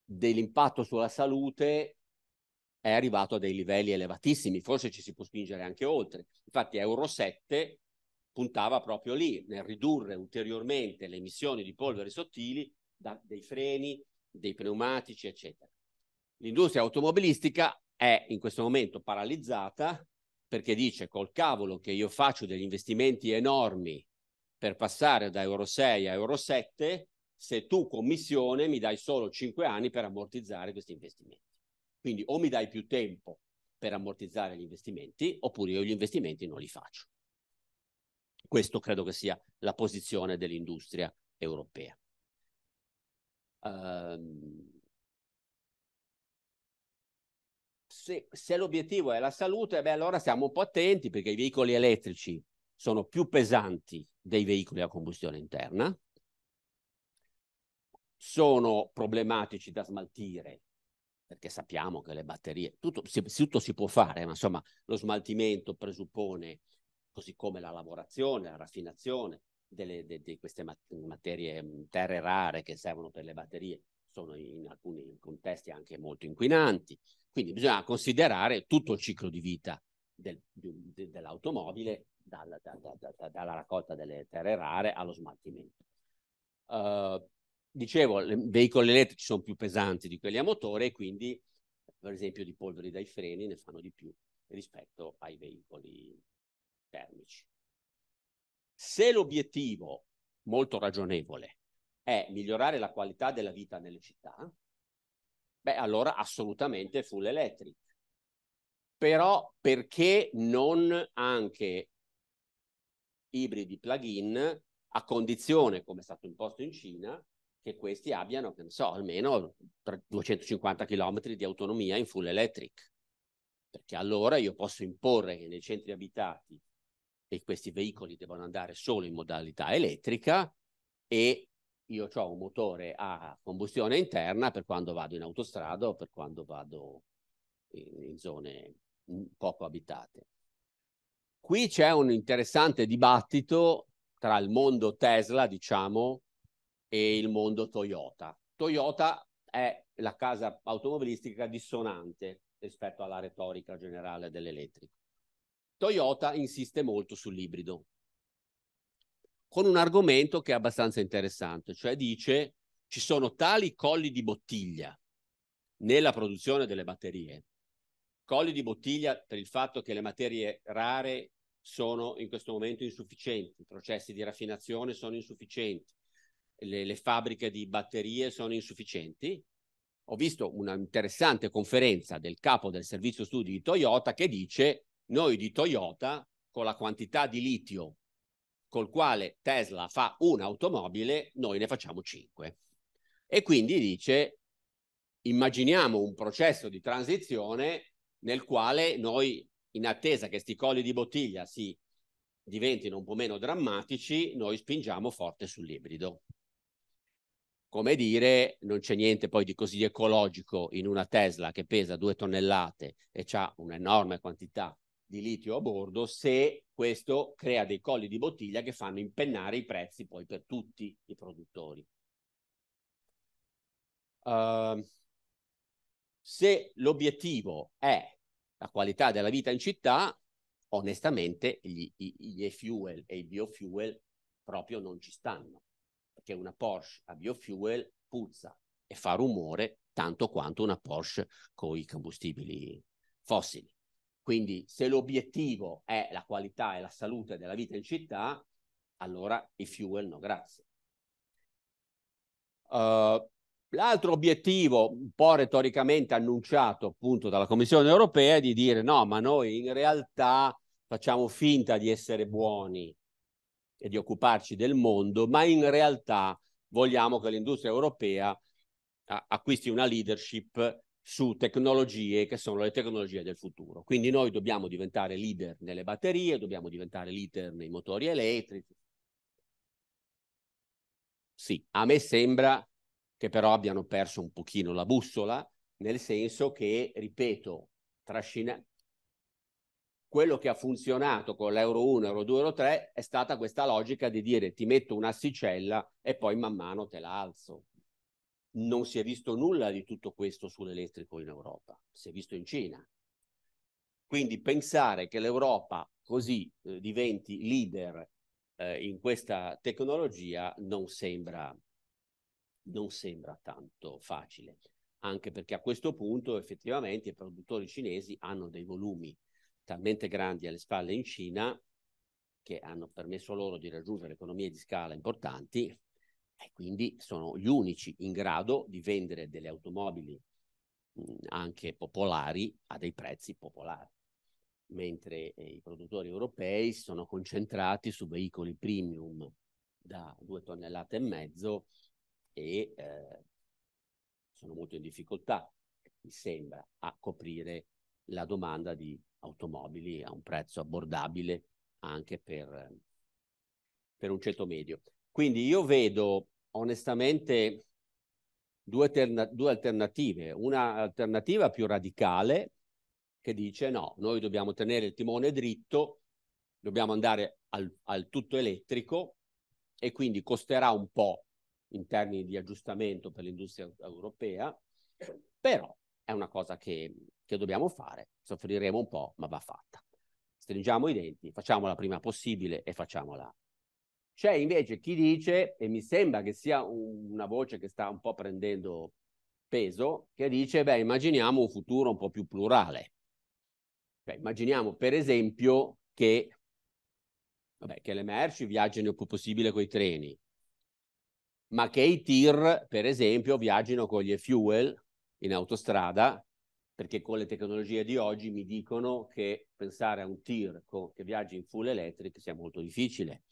dell'impatto sulla salute è arrivato a dei livelli elevatissimi, forse ci si può spingere anche oltre. Infatti Euro 7 puntava proprio lì, nel ridurre ulteriormente le emissioni di polveri sottili da, dei freni, dei pneumatici, eccetera. L'industria automobilistica è in questo momento paralizzata perché dice col cavolo che io faccio degli investimenti enormi per passare da Euro 6 a Euro 7, se tu commissione mi dai solo 5 anni per ammortizzare questi investimenti. Quindi o mi dai più tempo per ammortizzare gli investimenti, oppure io gli investimenti non li faccio. Questo credo che sia la posizione dell'industria europea. Um, se, se l'obiettivo è la salute, beh, allora siamo un po' attenti perché i veicoli elettrici sono più pesanti dei veicoli a combustione interna, sono problematici da smaltire perché sappiamo che le batterie, tutto si, tutto si può fare, ma insomma lo smaltimento presuppone, così come la lavorazione, la raffinazione delle, de, di queste materie, mm, terre rare che servono per le batterie, sono in alcuni contesti anche molto inquinanti, quindi bisogna considerare tutto il ciclo di vita del, dell'automobile dalla, da, da, dalla raccolta delle terre rare allo smaltimento. Uh, dicevo, i veicoli elettrici sono più pesanti di quelli a motore e quindi, per esempio, di polveri dai freni ne fanno di più rispetto ai veicoli termici. Se l'obiettivo, molto ragionevole, è migliorare la qualità della vita nelle città, beh, allora assolutamente full electric. Però perché non anche ibridi plug-in a condizione, come è stato imposto in Cina, che questi abbiano, che ne so, almeno 250 km di autonomia in full electric. Perché allora io posso imporre che nei centri abitati e questi veicoli devono andare solo in modalità elettrica e io ho un motore a combustione interna per quando vado in autostrada o per quando vado in, in zone poco abitate. Qui c'è un interessante dibattito tra il mondo Tesla, diciamo, e il mondo Toyota. Toyota è la casa automobilistica dissonante rispetto alla retorica generale dell'elettrico. Toyota insiste molto sull'ibrido, con un argomento che è abbastanza interessante, cioè dice ci sono tali colli di bottiglia nella produzione delle batterie colli di bottiglia per il fatto che le materie rare sono in questo momento insufficienti, i processi di raffinazione sono insufficienti, le, le fabbriche di batterie sono insufficienti. Ho visto una interessante conferenza del capo del servizio studi di Toyota che dice noi di Toyota con la quantità di litio col quale Tesla fa un'automobile, noi ne facciamo cinque. E quindi dice immaginiamo un processo di transizione nel quale noi, in attesa che questi colli di bottiglia si diventino un po' meno drammatici, noi spingiamo forte sull'ibrido. Come dire, non c'è niente poi di così ecologico in una Tesla che pesa due tonnellate e ha un'enorme quantità di litio a bordo se questo crea dei colli di bottiglia che fanno impennare i prezzi poi per tutti i produttori. Uh, se l'obiettivo è la qualità della vita in città, onestamente gli, gli e-fuel e i biofuel proprio non ci stanno, perché una Porsche a biofuel puzza e fa rumore tanto quanto una Porsche con i combustibili fossili. Quindi se l'obiettivo è la qualità e la salute della vita in città, allora i fuel no grazie. Uh, L'altro obiettivo, un po' retoricamente annunciato appunto dalla Commissione europea, è di dire no, ma noi in realtà facciamo finta di essere buoni e di occuparci del mondo, ma in realtà vogliamo che l'industria europea acquisti una leadership su tecnologie che sono le tecnologie del futuro. Quindi noi dobbiamo diventare leader nelle batterie, dobbiamo diventare leader nei motori elettrici. Sì, a me sembra che però abbiano perso un pochino la bussola, nel senso che, ripeto, trascina... quello che ha funzionato con l'Euro 1, Euro 2, Euro 3 è stata questa logica di dire ti metto un'assicella e poi man mano te la alzo. Non si è visto nulla di tutto questo sull'elettrico in Europa, si è visto in Cina. Quindi pensare che l'Europa così eh, diventi leader eh, in questa tecnologia non sembra, non sembra tanto facile, anche perché a questo punto effettivamente i produttori cinesi hanno dei volumi talmente grandi alle spalle in Cina che hanno permesso loro di raggiungere economie di scala importanti e quindi sono gli unici in grado di vendere delle automobili anche popolari a dei prezzi popolari mentre eh, i produttori europei sono concentrati su veicoli premium da due tonnellate e mezzo e eh, sono molto in difficoltà, mi sembra, a coprire la domanda di automobili a un prezzo abbordabile anche per, eh, per un ceto medio. Quindi io vedo onestamente due, terna- due alternative, una alternativa più radicale che dice no, noi dobbiamo tenere il timone dritto, dobbiamo andare al, al tutto elettrico e quindi costerà un po' in termini di aggiustamento per l'industria europea, però è una cosa che, che dobbiamo fare, soffriremo un po', ma va fatta. Stringiamo i denti, facciamola prima possibile e facciamola. C'è invece chi dice, e mi sembra che sia una voce che sta un po' prendendo peso, che dice, beh, immaginiamo un futuro un po' più plurale. Beh, cioè, immaginiamo per esempio che, vabbè, che le merci viaggiano il più possibile con i treni, ma che i tir, per esempio, viaggino con gli e-fuel in autostrada, perché con le tecnologie di oggi mi dicono che pensare a un tir con, che viaggi in full electric sia molto difficile.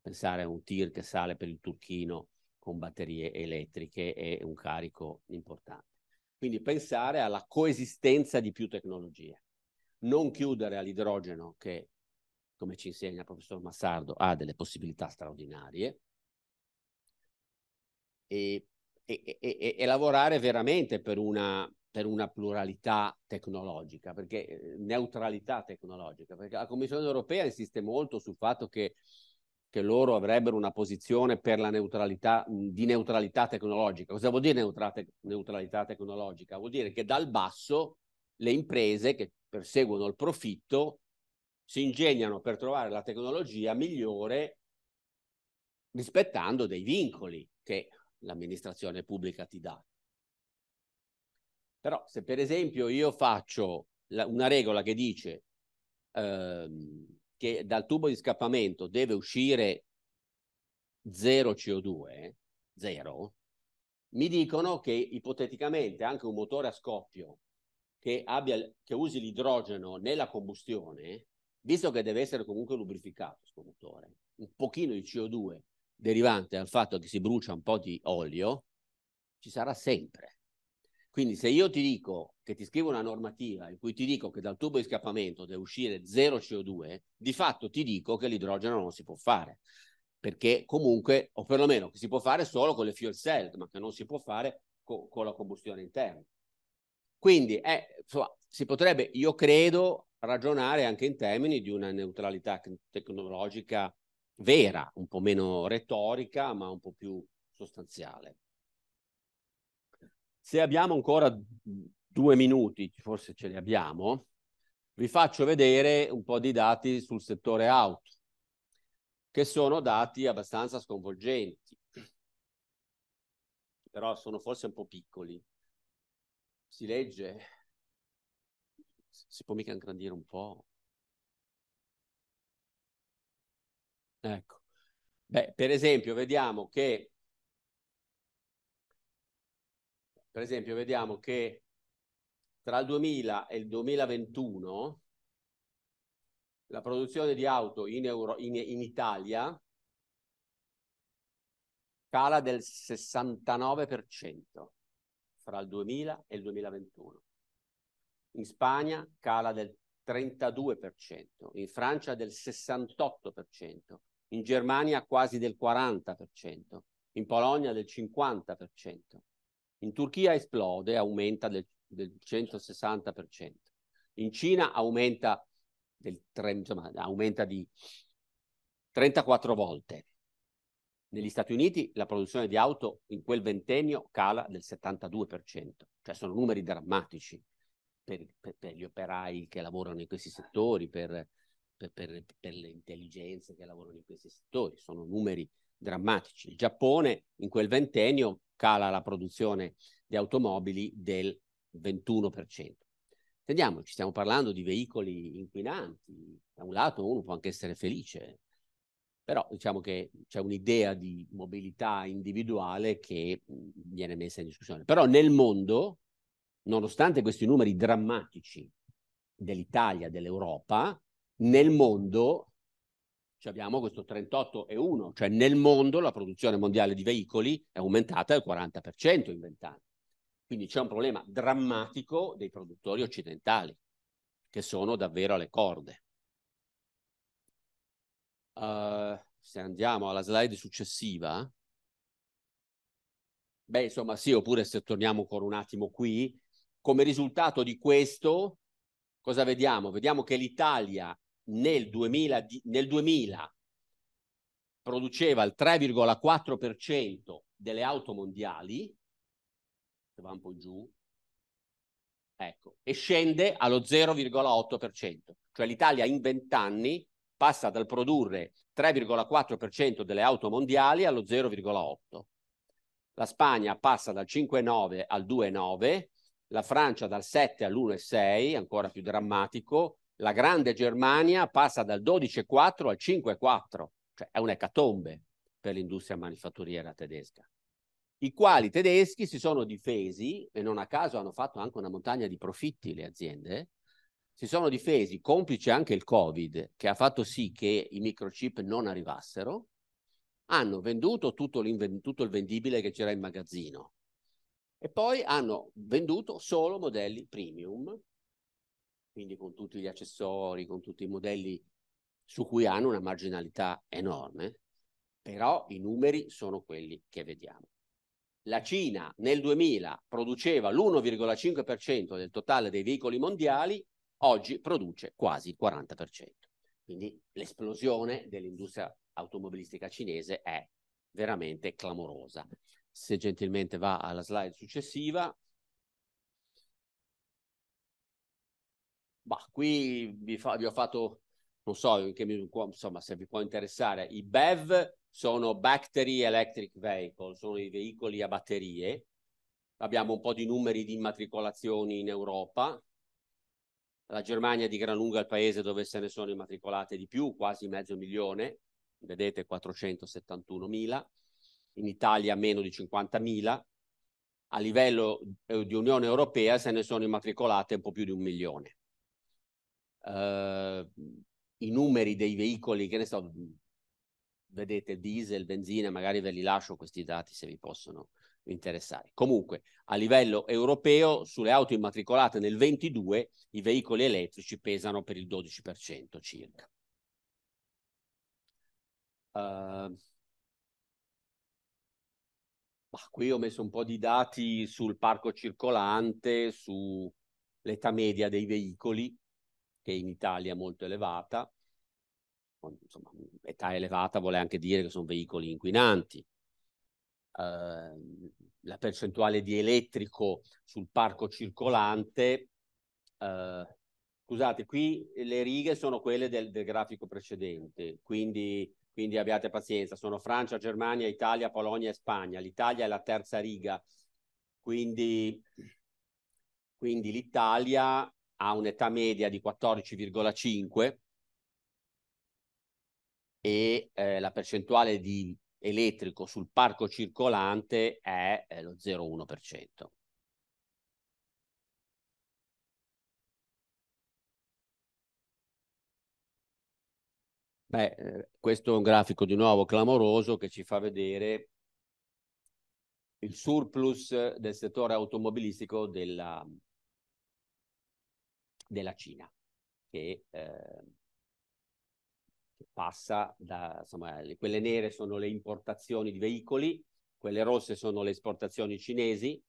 Pensare a un tir che sale per il Turchino con batterie elettriche è un carico importante. Quindi pensare alla coesistenza di più tecnologie. Non chiudere all'idrogeno che, come ci insegna il professor Massardo, ha delle possibilità straordinarie, e, e, e, e lavorare veramente per una, per una pluralità tecnologica, perché eh, neutralità tecnologica, perché la Commissione europea insiste molto sul fatto che, che loro avrebbero una posizione per la neutralità, di neutralità tecnologica. Cosa vuol dire neutra, te, neutralità tecnologica? Vuol dire che dal basso le imprese che perseguono il profitto si ingegnano per trovare la tecnologia migliore rispettando dei vincoli che l'amministrazione pubblica ti dà. Però se per esempio io faccio la, una regola che dice ehm, che dal tubo di scappamento deve uscire zero CO2, zero, mi dicono che ipoteticamente anche un motore a scoppio che, abbia, che usi l'idrogeno nella combustione, visto che deve essere comunque lubrificato questo motore, un pochino di CO2 derivante dal fatto che si brucia un po' di olio ci sarà sempre. Quindi se io ti dico che ti scrivo una normativa in cui ti dico che dal tubo di scappamento deve uscire zero CO2, di fatto ti dico che l'idrogeno non si può fare, perché comunque, o perlomeno che si può fare solo con le fuel cell, ma che non si può fare co- con la combustione interna. Quindi eh, insomma, si potrebbe, io credo, ragionare anche in termini di una neutralità tecnologica vera, un po' meno retorica, ma un po' più sostanziale. Se abbiamo ancora due minuti, forse ce li abbiamo, vi faccio vedere un po' di dati sul settore auto, che sono dati abbastanza sconvolgenti, però sono forse un po' piccoli. Si legge? Si può mica ingrandire un po'? Ecco. Beh, per esempio, vediamo che per esempio, vediamo che tra il 2000 e il 2021 la produzione di auto in, Euro, in, in Italia cala del 69% fra il 2000 e il 2021. In Spagna cala del 32%, in Francia del 68%, in Germania quasi del 40%, in Polonia del 50%, in Turchia esplode, aumenta del, del 160%, in Cina aumenta, del, insomma, aumenta di 34 volte. Negli Stati Uniti la produzione di auto in quel ventennio cala del 72%, cioè sono numeri drammatici per, per, per gli operai che lavorano in questi settori, per, per, per, per le intelligenze che lavorano in questi settori, sono numeri drammatici. Il Giappone in quel ventennio cala la produzione di automobili del 21%. ci stiamo parlando di veicoli inquinanti, da un lato uno può anche essere felice, però diciamo che c'è un'idea di mobilità individuale che viene messa in discussione. Però nel mondo, nonostante questi numeri drammatici dell'Italia, dell'Europa, nel mondo abbiamo questo 38,1, cioè nel mondo la produzione mondiale di veicoli è aumentata del 40% in vent'anni. Quindi c'è un problema drammatico dei produttori occidentali, che sono davvero alle corde. Uh, se andiamo alla slide successiva, beh, insomma, sì, oppure se torniamo ancora un attimo qui, come risultato di questo, cosa vediamo? Vediamo che l'Italia nel 2000, nel 2000 produceva il 3,4% delle auto mondiali, che va un po' giù, ecco, e scende allo 0,8%. Cioè l'Italia in 20 anni passa dal produrre 3,4% delle auto mondiali allo 0,8%. La Spagna passa dal 5,9 al 2,9, la Francia dal 7 all'1,6, ancora più drammatico, la grande Germania passa dal 12,4 al 5,4, cioè è un'ecatombe per l'industria manifatturiera tedesca. I quali tedeschi si sono difesi, e non a caso hanno fatto anche una montagna di profitti le aziende, si sono difesi, complice anche il Covid, che ha fatto sì che i microchip non arrivassero, hanno venduto tutto, tutto il vendibile che c'era in magazzino e poi hanno venduto solo modelli premium quindi con tutti gli accessori, con tutti i modelli su cui hanno una marginalità enorme, però i numeri sono quelli che vediamo. La Cina nel 2000 produceva l'1,5% del totale dei veicoli mondiali, oggi produce quasi il 40%. Quindi l'esplosione dell'industria automobilistica cinese è veramente clamorosa. Se gentilmente va alla slide successiva, bah, qui vi, fa, vi ho fatto, non so, che mi, insomma, se vi può interessare, i BEV sono Battery Electric Vehicle, sono i veicoli a batterie. Abbiamo un po' di numeri di immatricolazioni in Europa. La Germania è di gran lunga il paese dove se ne sono immatricolate di più, quasi mezzo milione, vedete 471 mila. in Italia meno di 50 mila. A livello eh, di Unione Europea se ne sono immatricolate un po' più di un milione eh, i numeri dei veicoli, che ne so, vedete diesel, benzina, magari ve li lascio questi dati se vi possono interessare. Comunque, a livello europeo, sulle auto immatricolate nel 22, i veicoli elettrici pesano per il 12% circa. Uh, qui ho messo un po' di dati sul parco circolante, sull'età media dei veicoli che in Italia è molto elevata, insomma, età elevata vuole anche dire che sono veicoli inquinanti. Eh, la percentuale di elettrico sul parco circolante, eh, scusate, qui le righe sono quelle del, del grafico precedente, quindi, quindi, abbiate pazienza, sono Francia, Germania, Italia, Polonia e Spagna. L'Italia è la terza riga, quindi, quindi l'Italia ha un'età media di 14,5 e eh, la percentuale di elettrico sul parco circolante è eh, lo 0,1%. Beh, eh, questo è un grafico di nuovo clamoroso che ci fa vedere il surplus del settore automobilistico della, della Cina, che, eh, che passa da, insomma, quelle nere sono le importazioni di veicoli, quelle rosse sono le esportazioni cinesi,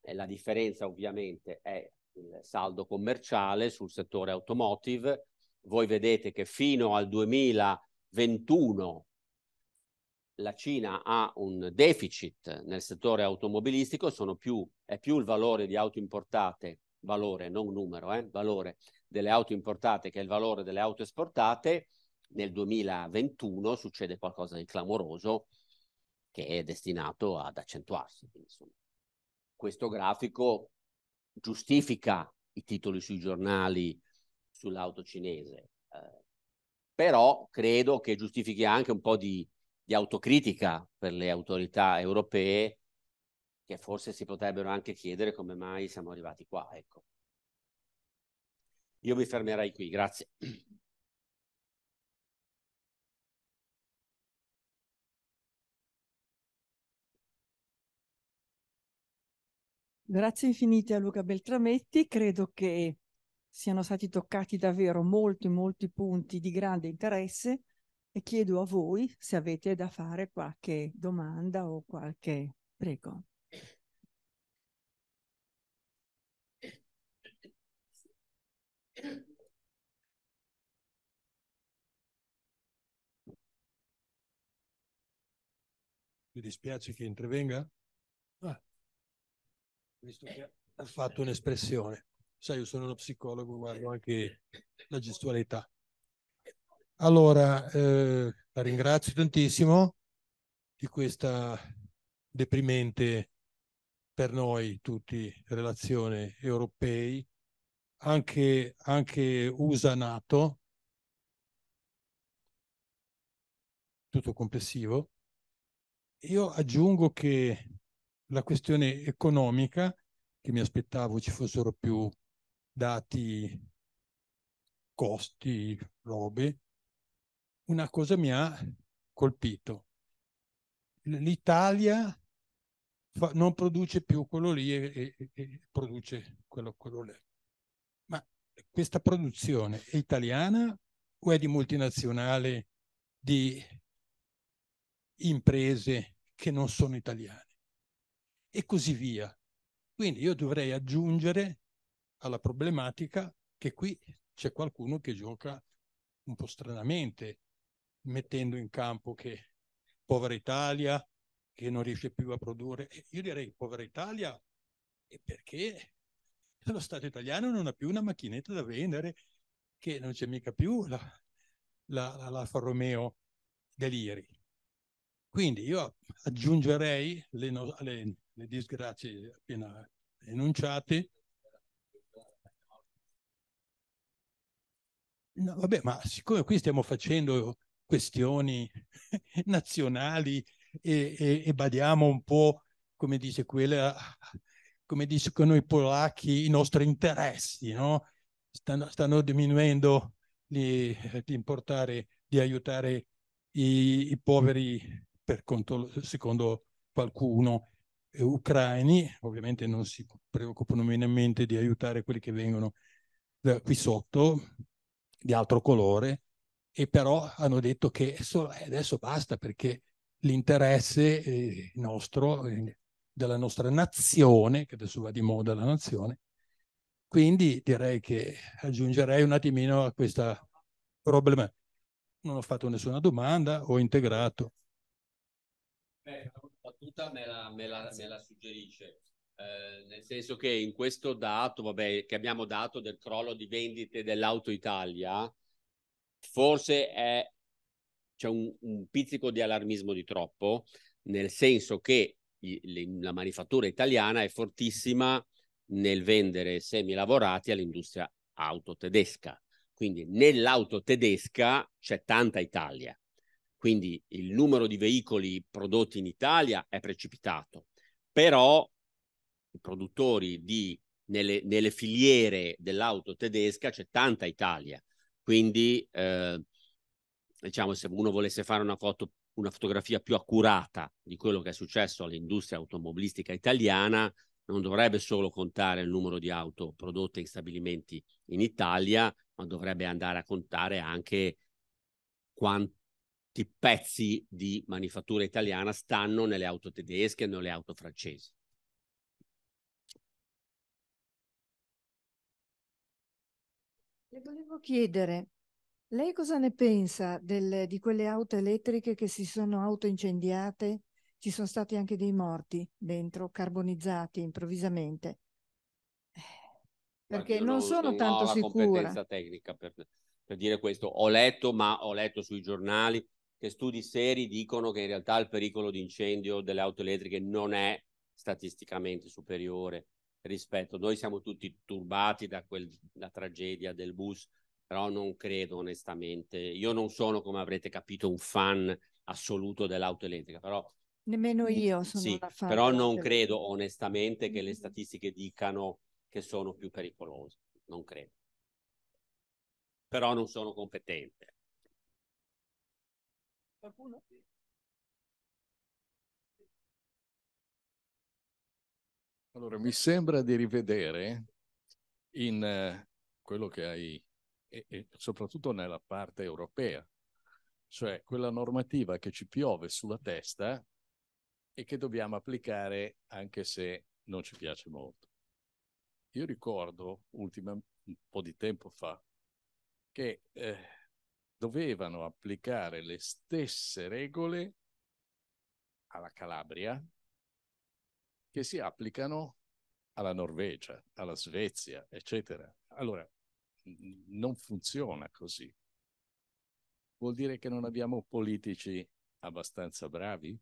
e la differenza ovviamente è il saldo commerciale sul settore automotive. Voi vedete che fino al 2021 la Cina ha un deficit nel settore automobilistico, più, è più il valore di auto importate valore, non numero, eh, valore delle auto importate che è il valore delle auto esportate, nel 2021 succede qualcosa di clamoroso che è destinato ad accentuarsi. Insomma. Questo grafico giustifica i titoli sui giornali sull'auto cinese, eh, però credo che giustifichi anche un po' di, di autocritica per le autorità europee che forse si potrebbero anche chiedere come mai siamo arrivati qua. Ecco. Io mi fermerei qui, grazie. Grazie infinite a Luca Beltrametti, credo che siano stati toccati davvero molti, molti punti di grande interesse e chiedo a voi se avete da fare qualche domanda o qualche... Prego. Mi dispiace che intervenga. Ah, visto che ha fatto un'espressione. Sai, io sono uno psicologo, guardo anche la gestualità. Allora, eh, la ringrazio tantissimo di questa deprimente per noi tutti relazione europei, anche, anche USA-NATO, tutto complessivo. Io aggiungo che la questione economica, che mi aspettavo ci fossero più dati, costi, robe, una cosa mi ha colpito. L'Italia non produce più quello lì e, e, e produce quello, quello lì. Ma questa produzione è italiana o è di multinazionale, di imprese che non sono italiane e così via. Quindi io dovrei aggiungere alla problematica che qui c'è qualcuno che gioca un po' stranamente, mettendo in campo che povera Italia, che non riesce più a produrre. Io direi povera Italia perché lo Stato italiano non ha più una macchinetta da vendere, che non c'è mica più la, la, la Alfa Romeo dell'Iri. Quindi io aggiungerei le, no, le, le disgrazie appena enunciate. No, vabbè, ma siccome qui stiamo facendo questioni nazionali e, e, e, badiamo un po', come dice quella, come dicono i polacchi, i nostri interessi, no? Stanno, stanno diminuendo di, di, importare, di aiutare i, i poveri per conto, secondo qualcuno, eh, ucraini, ovviamente non si preoccupano minimamente di aiutare quelli che vengono da qui sotto, di altro colore, e però hanno detto che eh, adesso basta perché l'interesse eh, nostro, eh, della nostra nazione, che adesso va di moda la nazione, quindi direi che aggiungerei un attimino a questa problematica. Non ho fatto nessuna domanda, ho integrato. Beh, la battuta me la, me la, me la suggerisce. Eh, nel senso che in questo dato vabbè, che abbiamo dato del crollo di vendite dell'Auto Italia, forse è, c'è un, un, pizzico di allarmismo di troppo, nel senso che gli, la manifattura italiana è fortissima nel vendere semilavorati all'industria auto tedesca. Quindi nell'auto tedesca c'è tanta Italia. Quindi il numero di veicoli prodotti in Italia è precipitato, però i produttori di, nelle, nelle filiere dell'auto tedesca c'è tanta Italia. Quindi, eh, diciamo, se uno volesse fare una foto una fotografia più accurata di quello che è successo all'industria automobilistica italiana, non dovrebbe solo contare il numero di auto prodotte in stabilimenti in Italia, ma dovrebbe andare a contare anche quant- molti pezzi di manifattura italiana stanno nelle auto tedesche e nelle auto francesi. Le volevo chiedere, lei cosa ne pensa del, di quelle auto elettriche che si sono autoincendiate? Ci sono stati anche dei morti dentro, carbonizzati improvvisamente. Perché non, non, sono non tanto ho la competenza tecnica per, per dire questo. Ho letto, ma ho letto sui giornali che studi seri dicono che in realtà il pericolo di incendio delle auto elettriche non è statisticamente superiore rispetto. Noi siamo tutti turbati da quella tragedia del bus, però non credo onestamente. Io non sono, come avrete capito, un fan assoluto dell'auto elettrica, però... Nemmeno io sono sì, una fan. Però non credo onestamente che le mm-hmm. statistiche dicano che sono più pericolose, non credo. Però non sono competente. Qualcuno? Allora, mi sembra di rivedere in eh, quello che hai, e, e soprattutto nella parte europea, cioè quella normativa che ci piove sulla testa e che dobbiamo applicare anche se non ci piace molto. Io ricordo ultima, un po' di tempo fa che eh, dovevano applicare le stesse regole alla Calabria che si applicano alla Norvegia, alla Svezia, eccetera. Allora, non funziona così. Vuol dire che non abbiamo politici abbastanza bravi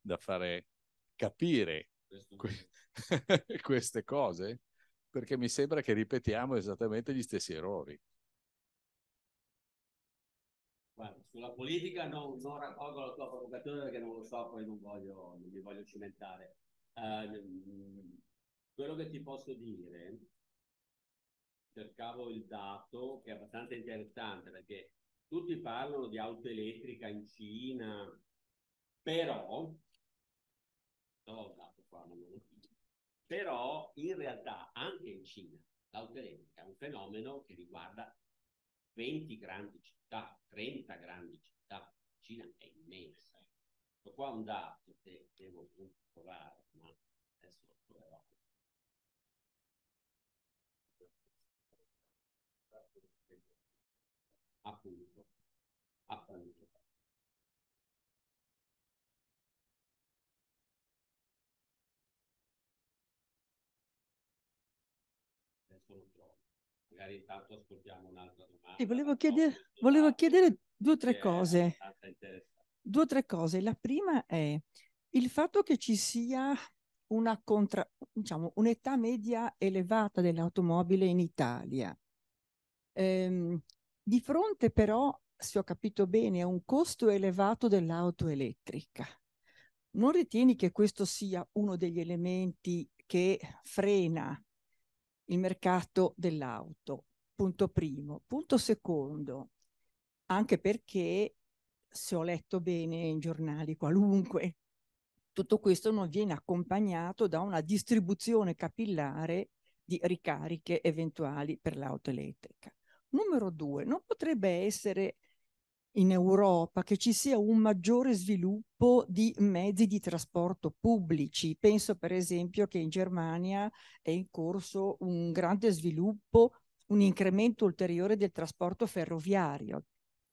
da fare capire que- queste cose? Perché mi sembra che ripetiamo esattamente gli stessi errori. Guarda, sulla politica no, non raccolgo la tua provocazione perché non lo so, poi non, voglio, non mi voglio cimentare. Uh, quello che ti posso dire, cercavo il dato che è abbastanza interessante perché tutti parlano di auto elettrica in Cina, però, no, dato qua, non lo però in realtà anche in Cina l'auto elettrica è un fenomeno che riguarda 20 grandi città, 30 grandi città, la Cina è immensa. Questo ecco, qua è un dato che devo trovare, ma adesso lo troverò. Appunto, appunto. Magari intanto ascoltiamo un'altra domanda. Sì, volevo, chiedere, volevo chiedere due o tre cose. Due o tre cose. La prima è il fatto che ci sia una contra, diciamo, un'età media elevata dell'automobile in Italia. Ehm, di fronte però, se ho capito bene, a un costo elevato dell'auto elettrica. Non ritieni che questo sia uno degli elementi che frena il mercato dell'auto, punto primo. Punto secondo, anche perché se ho letto bene in giornali qualunque, tutto questo non viene accompagnato da una distribuzione capillare di ricariche eventuali per l'auto elettrica. Numero due, non potrebbe essere in Europa che ci sia un maggiore sviluppo di mezzi di trasporto pubblici. Penso per esempio che in Germania è in corso un grande sviluppo, un incremento ulteriore del trasporto ferroviario.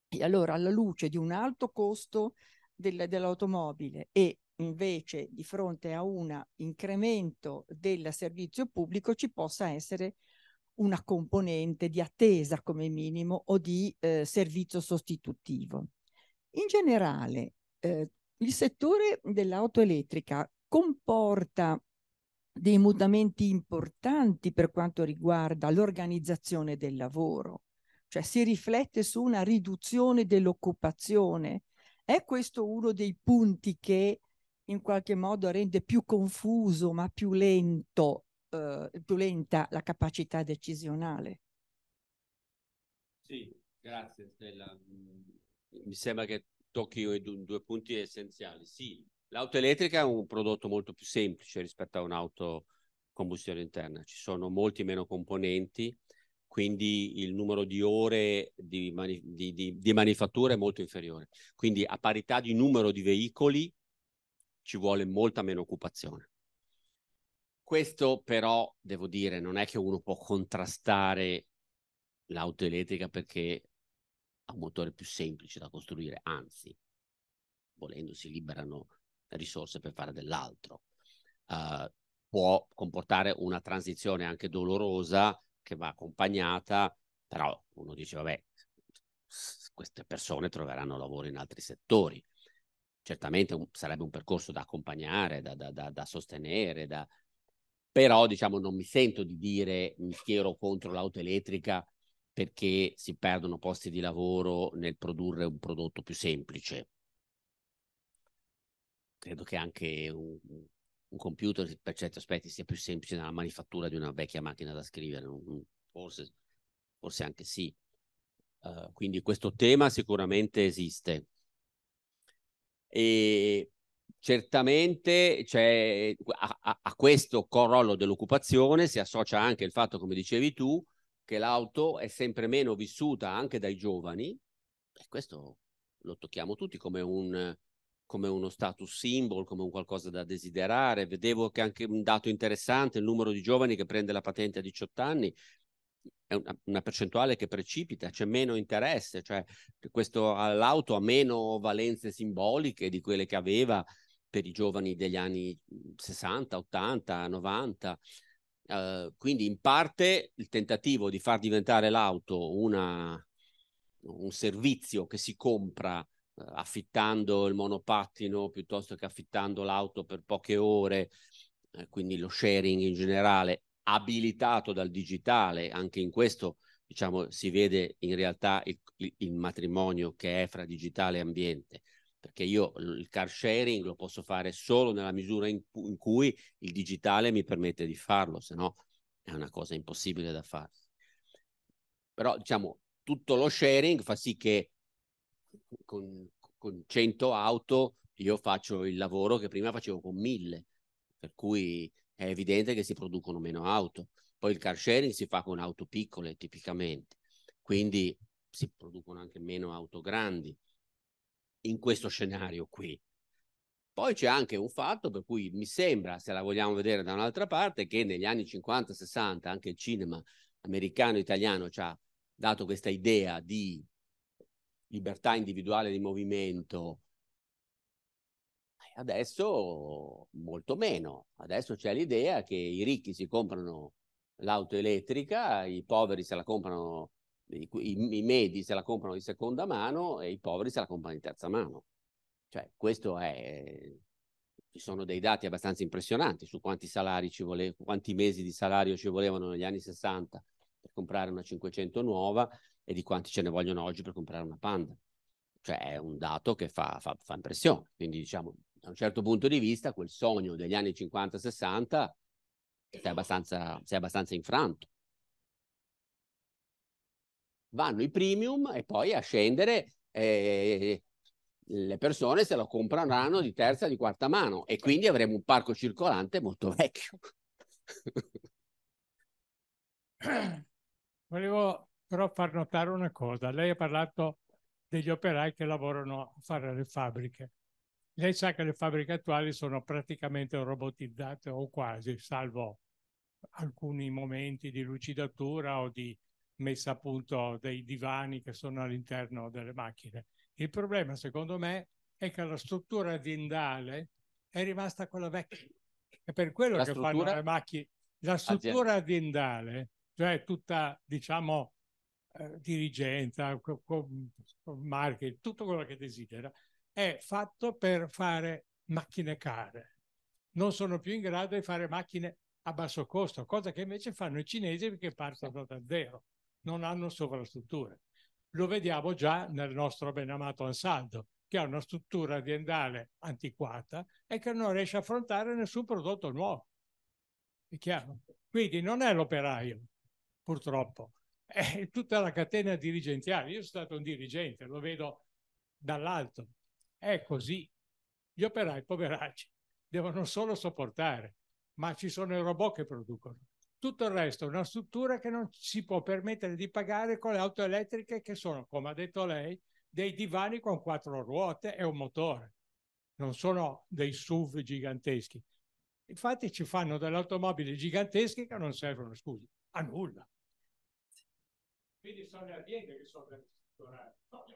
E allora alla luce di un alto costo del, dell'automobile e invece di fronte a un incremento del servizio pubblico ci possa essere una componente di attesa come minimo o di eh, servizio sostitutivo. In generale, eh, il settore dell'auto elettrica comporta dei mutamenti importanti per quanto riguarda l'organizzazione del lavoro, cioè si riflette su una riduzione dell'occupazione. È questo uno dei punti che in qualche modo rende più confuso ma più lento eh, più lenta la capacità decisionale. Sì, grazie Stella. Mm, mi sembra che tocchi due punti essenziali. Sì, l'auto elettrica è un prodotto molto più semplice rispetto a un'auto combustione interna. Ci sono molti meno componenti, quindi il numero di ore di, mani- di, di, di manifattura è molto inferiore. Quindi a parità di numero di veicoli ci vuole molta meno occupazione. Questo però, devo dire, non è che uno può contrastare l'auto elettrica perché ha un motore più semplice da costruire, anzi, volendo si liberano risorse per fare dell'altro. Uh, può comportare una transizione anche dolorosa che va accompagnata, però uno dice, vabbè, queste persone troveranno lavoro in altri settori certamente un, sarebbe un percorso da accompagnare, da, da, da, da sostenere, da, però diciamo non mi sento di dire mi schiero contro l'auto elettrica perché si perdono posti di lavoro nel produrre un prodotto più semplice. Credo che anche un, un computer per certi aspetti sia più semplice nella manifattura di una vecchia macchina da scrivere, forse, forse anche sì. Uh, quindi questo tema sicuramente esiste. E certamente cioè, a, a, questo corollo dell'occupazione si associa anche il fatto, come dicevi tu, che l'auto è sempre meno vissuta anche dai giovani e questo lo tocchiamo tutti come, un, come uno status symbol, come un qualcosa da desiderare. Vedevo che anche un dato interessante, il numero di giovani che prende la patente a 18 anni è una, una, percentuale che precipita, c'è meno interesse, cioè questo, l'auto ha meno valenze simboliche di quelle che aveva per i giovani degli anni 60, 80, 90. Uh, quindi in parte il tentativo di far diventare l'auto una, un servizio che si compra uh, affittando il monopattino piuttosto che affittando l'auto per poche ore, uh, quindi lo sharing in generale, abilitato dal digitale, anche in questo diciamo, si vede in realtà il, il matrimonio che è fra digitale e ambiente, perché io il car sharing lo posso fare solo nella misura in, in cui il digitale mi permette di farlo, se no è una cosa impossibile da fare. Però diciamo, tutto lo sharing fa sì che con, con 100 auto io faccio il lavoro che prima facevo con 1000, per cui è evidente che si producono meno auto. Poi il car sharing si fa con auto piccole tipicamente, quindi si producono anche meno auto grandi in questo scenario qui. Poi c'è anche un fatto per cui mi sembra, se la vogliamo vedere da un'altra parte, che negli anni 50-60 anche il cinema americano italiano ci ha dato questa idea di libertà individuale di movimento, adesso molto meno. Adesso c'è l'idea che i ricchi si comprano l'auto elettrica, i poveri se la comprano, i, i, i medi se la comprano di seconda mano e i poveri se la comprano di terza mano. Cioè, questo è. Ci sono dei dati abbastanza impressionanti su quanti salari ci volevano, quanti mesi di salario ci volevano negli anni 60 per comprare una 500 nuova e di quanti ce ne vogliono oggi per comprare una Panda cioè è un dato che fa, fa, fa impressione. Quindi diciamo da un certo punto di vista quel sogno degli anni 50-60 sei abbastanza, abbastanza infranto. Vanno i premium e poi a scendere eh, le persone se lo compreranno di terza e di quarta mano e quindi avremo un parco circolante molto vecchio. Volevo però far notare una cosa. Lei ha parlato degli operai che lavorano a fare le fabbriche lei sa che le fabbriche attuali sono praticamente robotizzate o quasi, salvo alcuni momenti di lucidatura o di messa a punto dei divani che sono all'interno delle macchine. Il problema, secondo me, è che la struttura aziendale è rimasta quella vecchia. È per quello la che fanno le macchine. La struttura aziendale, cioè tutta, diciamo, eh, dirigenza, co- co- marketing, tutto quello che desidera, è fatto per fare macchine care. Non sono più in grado di fare macchine a basso costo, cosa che invece fanno i cinesi perché partono da zero, non hanno sovrastrutture. Lo vediamo già nel nostro ben amato Ansaldo, che ha una struttura aziendale antiquata e che non riesce a affrontare nessun prodotto nuovo. È chiaro? Quindi non è l'operaio, purtroppo, è tutta la catena dirigenziale. Io sono stato un dirigente, lo vedo dall'alto. È così. Gli operai, poveracci, devono solo sopportare, ma ci sono i robot che producono. Tutto il resto è una struttura che non si può permettere di pagare con le auto elettriche che sono, come ha detto lei, dei divani con quattro ruote e un motore. Non sono dei SUV giganteschi. Infatti ci fanno delle automobili gigantesche che non servono, scusi, a nulla. Quindi sono le aziende che sono da strutturare, non gli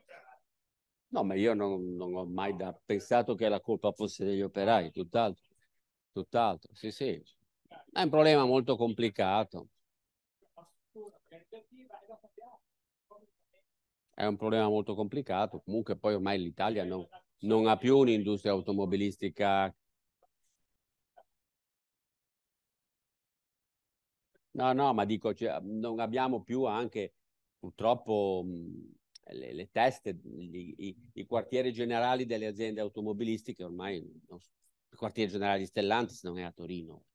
No, ma io non, non ho mai da, pensato che la colpa fosse degli operai, tutt'altro. Tutt'altro, sì, sì. È un problema molto complicato. È un problema molto complicato. Comunque poi ormai l'Italia non, non ha più un'industria automobilistica. No, no, ma dico, cioè, non abbiamo più anche purtroppo le, le teste, gli, i, i, quartieri generali delle aziende automobilistiche, ormai no, il quartiere generale di Stellantis non è a Torino,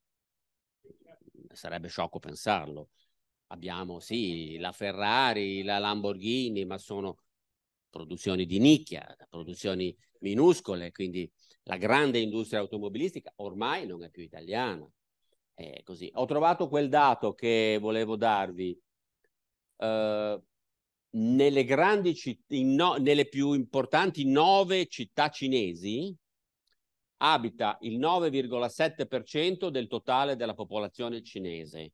sarebbe sciocco pensarlo. Abbiamo sì la Ferrari, la Lamborghini, ma sono produzioni di nicchia, produzioni minuscole, quindi la grande industria automobilistica ormai non è più italiana. È così. Ho trovato quel dato che volevo darvi. Uh, nelle grandi città, no, nelle più importanti nove città cinesi, abita il 9,7% del totale della popolazione cinese.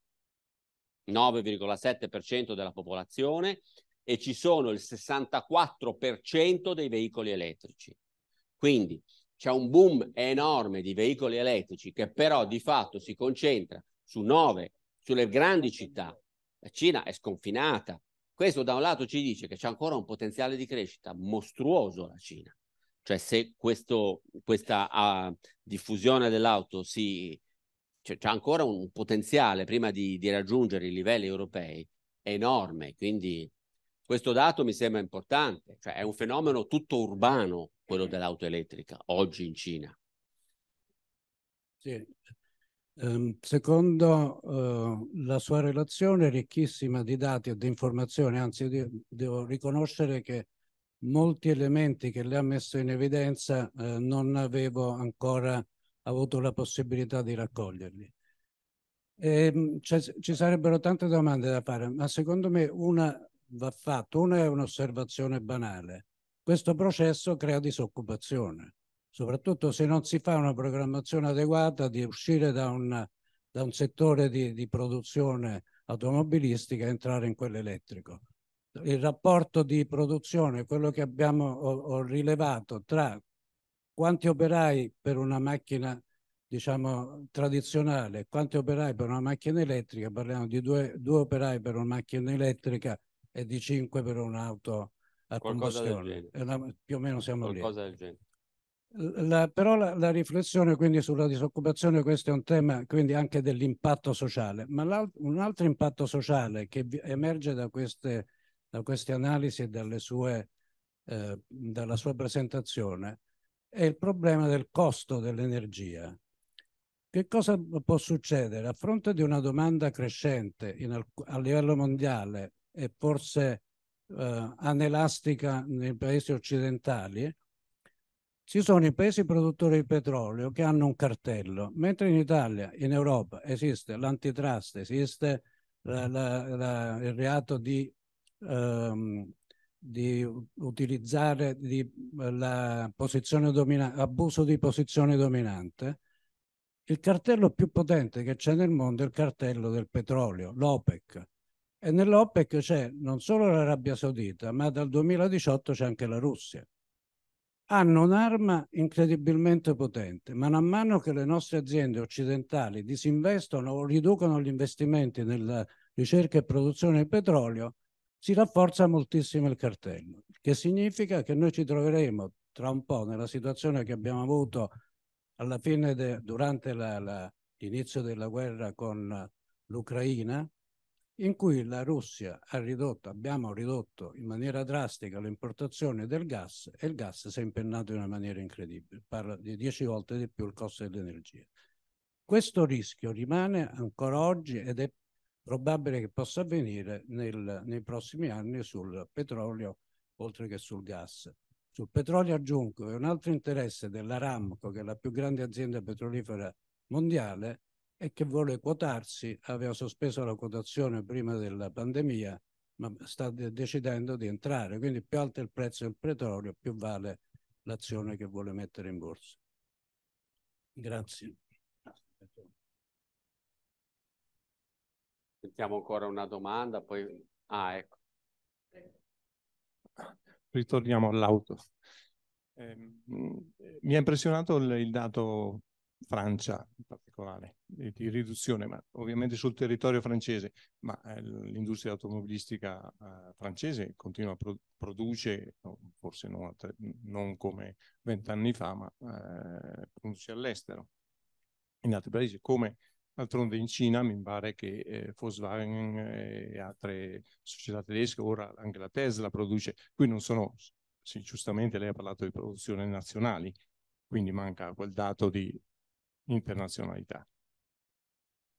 9,7% della popolazione e ci sono il 64% dei veicoli elettrici. Quindi c'è un boom enorme di veicoli elettrici che però di fatto si concentra su nove, sulle grandi città. La Cina è sconfinata, questo da un lato ci dice che c'è ancora un potenziale di crescita mostruoso la Cina, cioè se questo, questa uh, diffusione dell'auto si, c'è, c'è, ancora un potenziale prima di, di, raggiungere i livelli europei enorme, quindi questo dato mi sembra importante, cioè è un fenomeno tutto urbano quello mm. dell'auto elettrica oggi in Cina. Sì, Ehm, secondo eh, la sua relazione, ricchissima di dati e di informazioni, anzi de devo riconoscere che molti elementi che lei ha messo in evidenza eh, non avevo ancora avuto la possibilità di raccoglierli. E, ehm, ci sarebbero tante domande da fare, ma secondo me una va fatta, una è un'osservazione banale. Questo processo crea disoccupazione soprattutto se non si fa una programmazione adeguata, di uscire da un, da un settore di, di, produzione automobilistica e entrare in quello elettrico. Il rapporto di produzione, quello che abbiamo ho, ho rilevato tra quanti operai per una macchina diciamo tradizionale, quanti operai per una macchina elettrica, parliamo di due, due operai per una macchina elettrica e di cinque per un'auto a Qualcosa combustione, una, più o meno siamo Qualcosa lì. La, però la, la, riflessione quindi sulla disoccupazione, questo è un tema quindi anche dell'impatto sociale, ma un altro impatto sociale che emerge da queste, da queste analisi e sue, eh, dalla sua presentazione è il problema del costo dell'energia. Che cosa può succedere? A fronte di una domanda crescente a livello mondiale e forse eh, anelastica nei paesi occidentali, ci sono i paesi produttori di petrolio che hanno un cartello, mentre in Italia, in Europa, esiste l'antitrust, esiste la, la, la, il reato di, um, di utilizzare di, la posizione dominante, abuso di posizione dominante. Il cartello più potente che c'è nel mondo è il cartello del petrolio, l'OPEC. E nell'OPEC c'è non solo l'Arabia Saudita, ma dal 2018 c'è anche la Russia hanno un'arma incredibilmente potente. Man mano che le nostre aziende occidentali disinvestono o riducono gli investimenti nella ricerca e produzione di petrolio, si rafforza moltissimo il cartello, che significa che noi ci troveremo tra un po' nella situazione che abbiamo avuto alla fine de, durante l'inizio della guerra con l'Ucraina, in cui la Russia ha ridotto, abbiamo ridotto in maniera drastica l'importazione del gas e il gas si è impennato in una maniera incredibile, parla di 10 volte di più il costo dell'energia. Questo rischio rimane ancora oggi ed è probabile che possa avvenire nel, nei prossimi anni sul petrolio oltre che sul gas. Sul petrolio aggiungo che un altro interesse dell'Aramco, che è la più grande azienda petrolifera mondiale, e che vuole quotarsi, aveva sospeso la quotazione prima della pandemia, ma sta decidendo di entrare. Quindi più alto è il prezzo del petrolio, più vale l'azione che vuole mettere in borsa. Grazie. Sentiamo ancora una domanda, poi... Ah, ecco. Ritorniamo all'auto. Eh, mi ha impressionato il, il dato Francia, particolare di, di riduzione, ma ovviamente sul territorio francese, ma eh, l'industria automobilistica eh, francese continua a pro produce, forse non, non come vent'anni fa, ma eh, produce all'estero, in altri paesi, come d'altronde in Cina mi pare che eh, Volkswagen e altre società tedesche, ora anche la Tesla produce, qui non sono, sì, giustamente lei ha parlato di produzioni nazionali, quindi manca quel dato di internazionalità.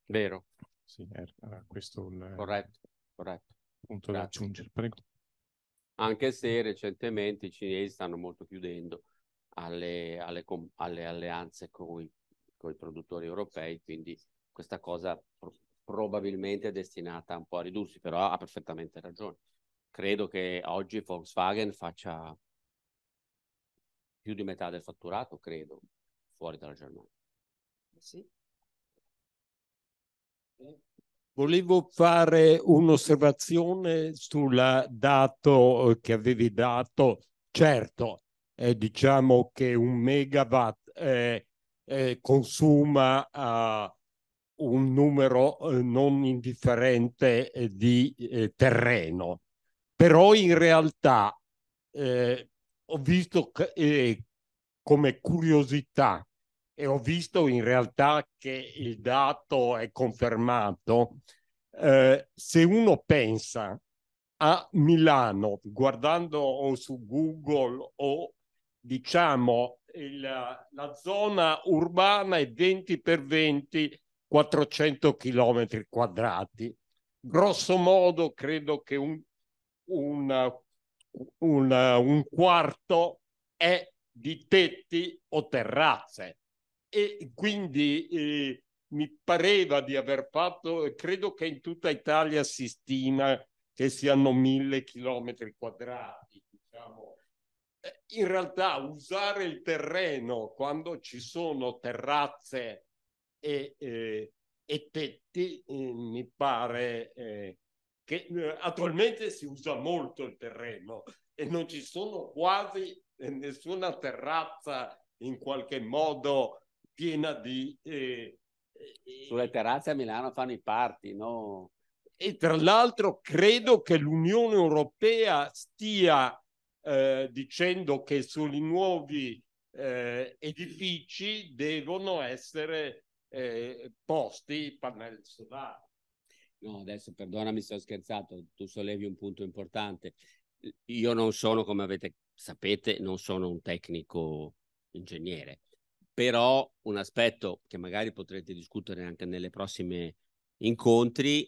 Vero. Sì, era eh, questo il corretto, corretto. punto Grazie. da aggiungere. Prego. Anche se recentemente i cinesi stanno molto chiudendo alle, alle, alle alleanze con i produttori europei, quindi questa cosa pro probabilmente è destinata un po' a ridursi, però ha perfettamente ragione. Credo che oggi Volkswagen faccia più di metà del fatturato, credo, fuori dalla Germania. Sì. Volevo fare un'osservazione sul dato eh, che avevi dato. Certo, eh, diciamo che un megawatt eh, eh, consuma eh, un numero eh, non indifferente di terreno, però in realtà ho visto che, come curiosità e ho visto in realtà che il dato è confermato, eh, se uno pensa a Milano guardando o su Google o diciamo il, la zona urbana è 20 per 20 400 km quadrati grosso modo credo che un, un, un, un quarto è di tetti o terrazze e quindi eh, mi pareva di aver fatto, credo che in tutta Italia si stima che siano mille chilometri quadrati, diciamo. Eh, in realtà usare il terreno quando ci sono terrazze e, eh, e tetti eh, mi pare eh, che eh, attualmente si usa molto il terreno e non ci sono quasi nessuna terrazza in qualche modo piena di... Eh, eh, Sulle terrazze a Milano fanno i parti, no? E tra l'altro credo che l'Unione Europea stia eh, dicendo che sui nuovi eh, edifici devono essere eh, posti pannelli solari. No, adesso perdonami se ho scherzato, tu sollevi un punto importante. Io non sono, come avete sapete, non sono un tecnico ingegnere, però un aspetto che magari potrete discutere anche nelle prossime incontri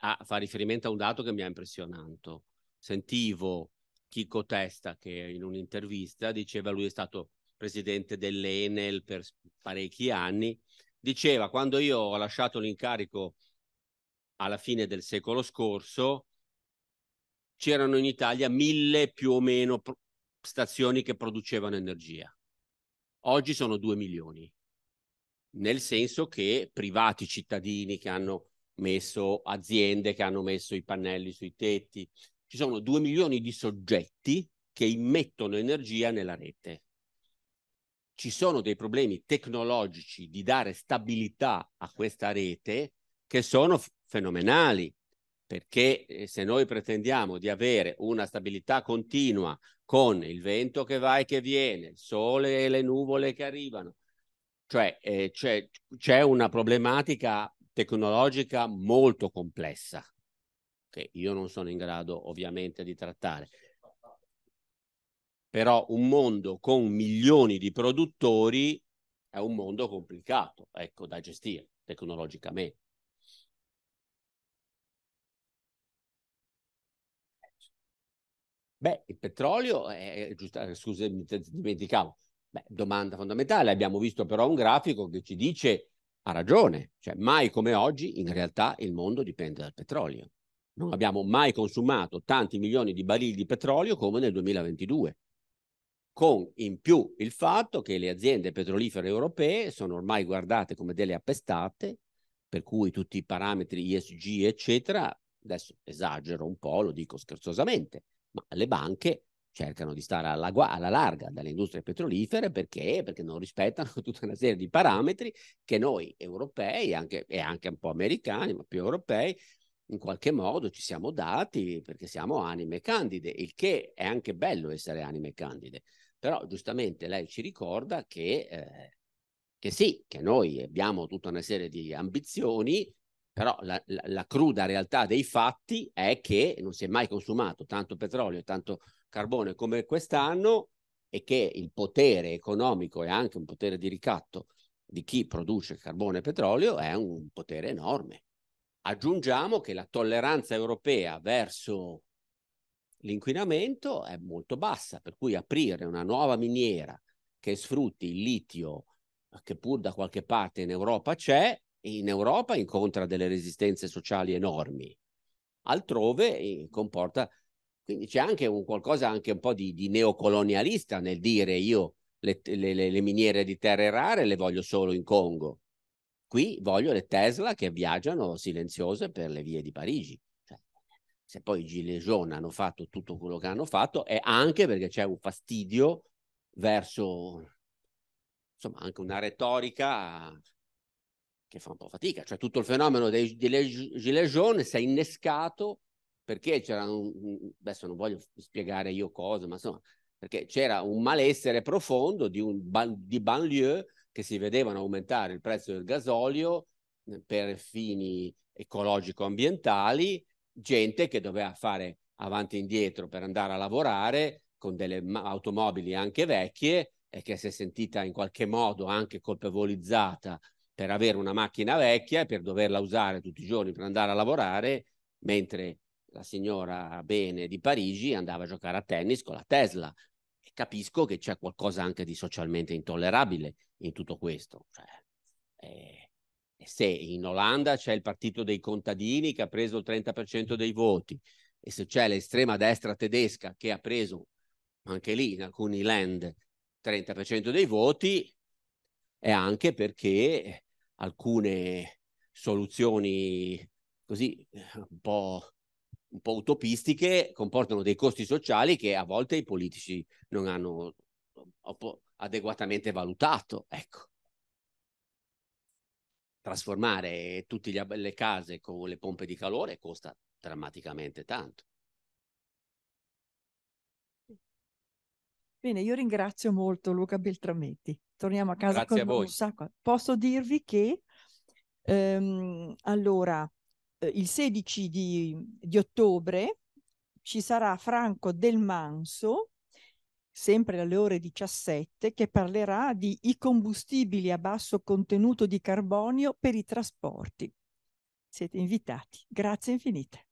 a, fa riferimento a un dato che mi ha impressionato. Sentivo Chico Testa che in un'intervista diceva lui è stato presidente dell'Enel per parecchi anni, diceva quando io ho lasciato l'incarico alla fine del secolo scorso c'erano in Italia mille più o meno stazioni che producevano energia. Oggi sono 2 milioni, nel senso che privati cittadini che hanno messo aziende, che hanno messo i pannelli sui tetti, ci sono 2 milioni di soggetti che immettono energia nella rete. Ci sono dei problemi tecnologici di dare stabilità a questa rete che sono fenomenali, perché eh, se noi pretendiamo di avere una stabilità continua con il vento che va e che viene, il sole e le nuvole che arrivano. Cioè eh, c'è, c'è una problematica tecnologica molto complessa che io non sono in grado ovviamente di trattare. Però un mondo con milioni di produttori è un mondo complicato, ecco, da gestire tecnologicamente. Beh, il petrolio è eh, giusto, scusa, mi dimenticavo. Beh, domanda fondamentale. Abbiamo visto però un grafico che ci dice ha ragione, cioè mai come oggi in realtà il mondo dipende dal petrolio. Non abbiamo mai consumato tanti milioni di barili di petrolio come nel 2022 con in più il fatto che le aziende petrolifere europee sono ormai guardate come delle appestate, per cui tutti i parametri ISG, eccetera, adesso esagero un po', lo dico scherzosamente, ma le banche cercano di stare alla, alla larga dalle industrie petrolifere perché? perché? non rispettano tutta una serie di parametri che noi europei anche, e anche un po' americani, ma più europei, in qualche modo ci siamo dati perché siamo anime candide, il che è anche bello essere anime candide. Però giustamente lei ci ricorda che, eh, che sì, che noi abbiamo tutta una serie di ambizioni però la, la, la cruda realtà dei fatti è che non si è mai consumato tanto petrolio e tanto carbone come quest'anno e che il potere economico e anche un potere di ricatto di chi produce carbone e petrolio è un potere enorme. Aggiungiamo che la tolleranza europea verso l'inquinamento è molto bassa, per cui aprire una nuova miniera che sfrutti il litio che pur da qualche parte in Europa c'è in Europa incontra delle resistenze sociali enormi, altrove eh, comporta... Quindi c'è anche un qualcosa anche un po' di, di neocolonialista nel dire io le, le, le, miniere di terre rare le voglio solo in Congo. Qui voglio le Tesla che viaggiano silenziose per le vie di Parigi. Cioè, se poi i Gilets jaunes hanno fatto tutto quello che hanno fatto, è anche perché c'è un fastidio verso insomma, anche una retorica che fa un po' fatica, cioè tutto il fenomeno dei, gilet jaune si è innescato perché c'erano, un, adesso non voglio spiegare io cosa, ma insomma, perché c'era un malessere profondo di, un, di banlieue che si vedevano aumentare il prezzo del gasolio eh, per fini ecologico-ambientali, gente che doveva fare avanti e indietro per andare a lavorare con delle automobili anche vecchie e che si è sentita in qualche modo anche colpevolizzata per avere una macchina vecchia e per doverla usare tutti i giorni per andare a lavorare, mentre la signora Bene di Parigi andava a giocare a tennis con la Tesla. E capisco che c'è qualcosa anche di socialmente intollerabile in tutto questo. Cioè, eh, se in Olanda c'è il partito dei contadini che ha preso il 30% dei voti e se c'è l'estrema destra tedesca che ha preso anche lì in alcuni land 30% dei voti, è anche perché alcune soluzioni così un po', un po', utopistiche comportano dei costi sociali che a volte i politici non hanno adeguatamente valutato. Ecco. Trasformare tutte le case con le pompe di calore costa drammaticamente tanto. Bene, io ringrazio molto Luca Beltrametti. Torniamo a casa Grazie con a voi. un sacco. Posso dirvi che ehm, allora eh, il 16 di, di ottobre ci sarà Franco Del Manso sempre alle ore 17, che parlerà di i combustibili a basso contenuto di carbonio per i trasporti. Siete invitati. Grazie infinite.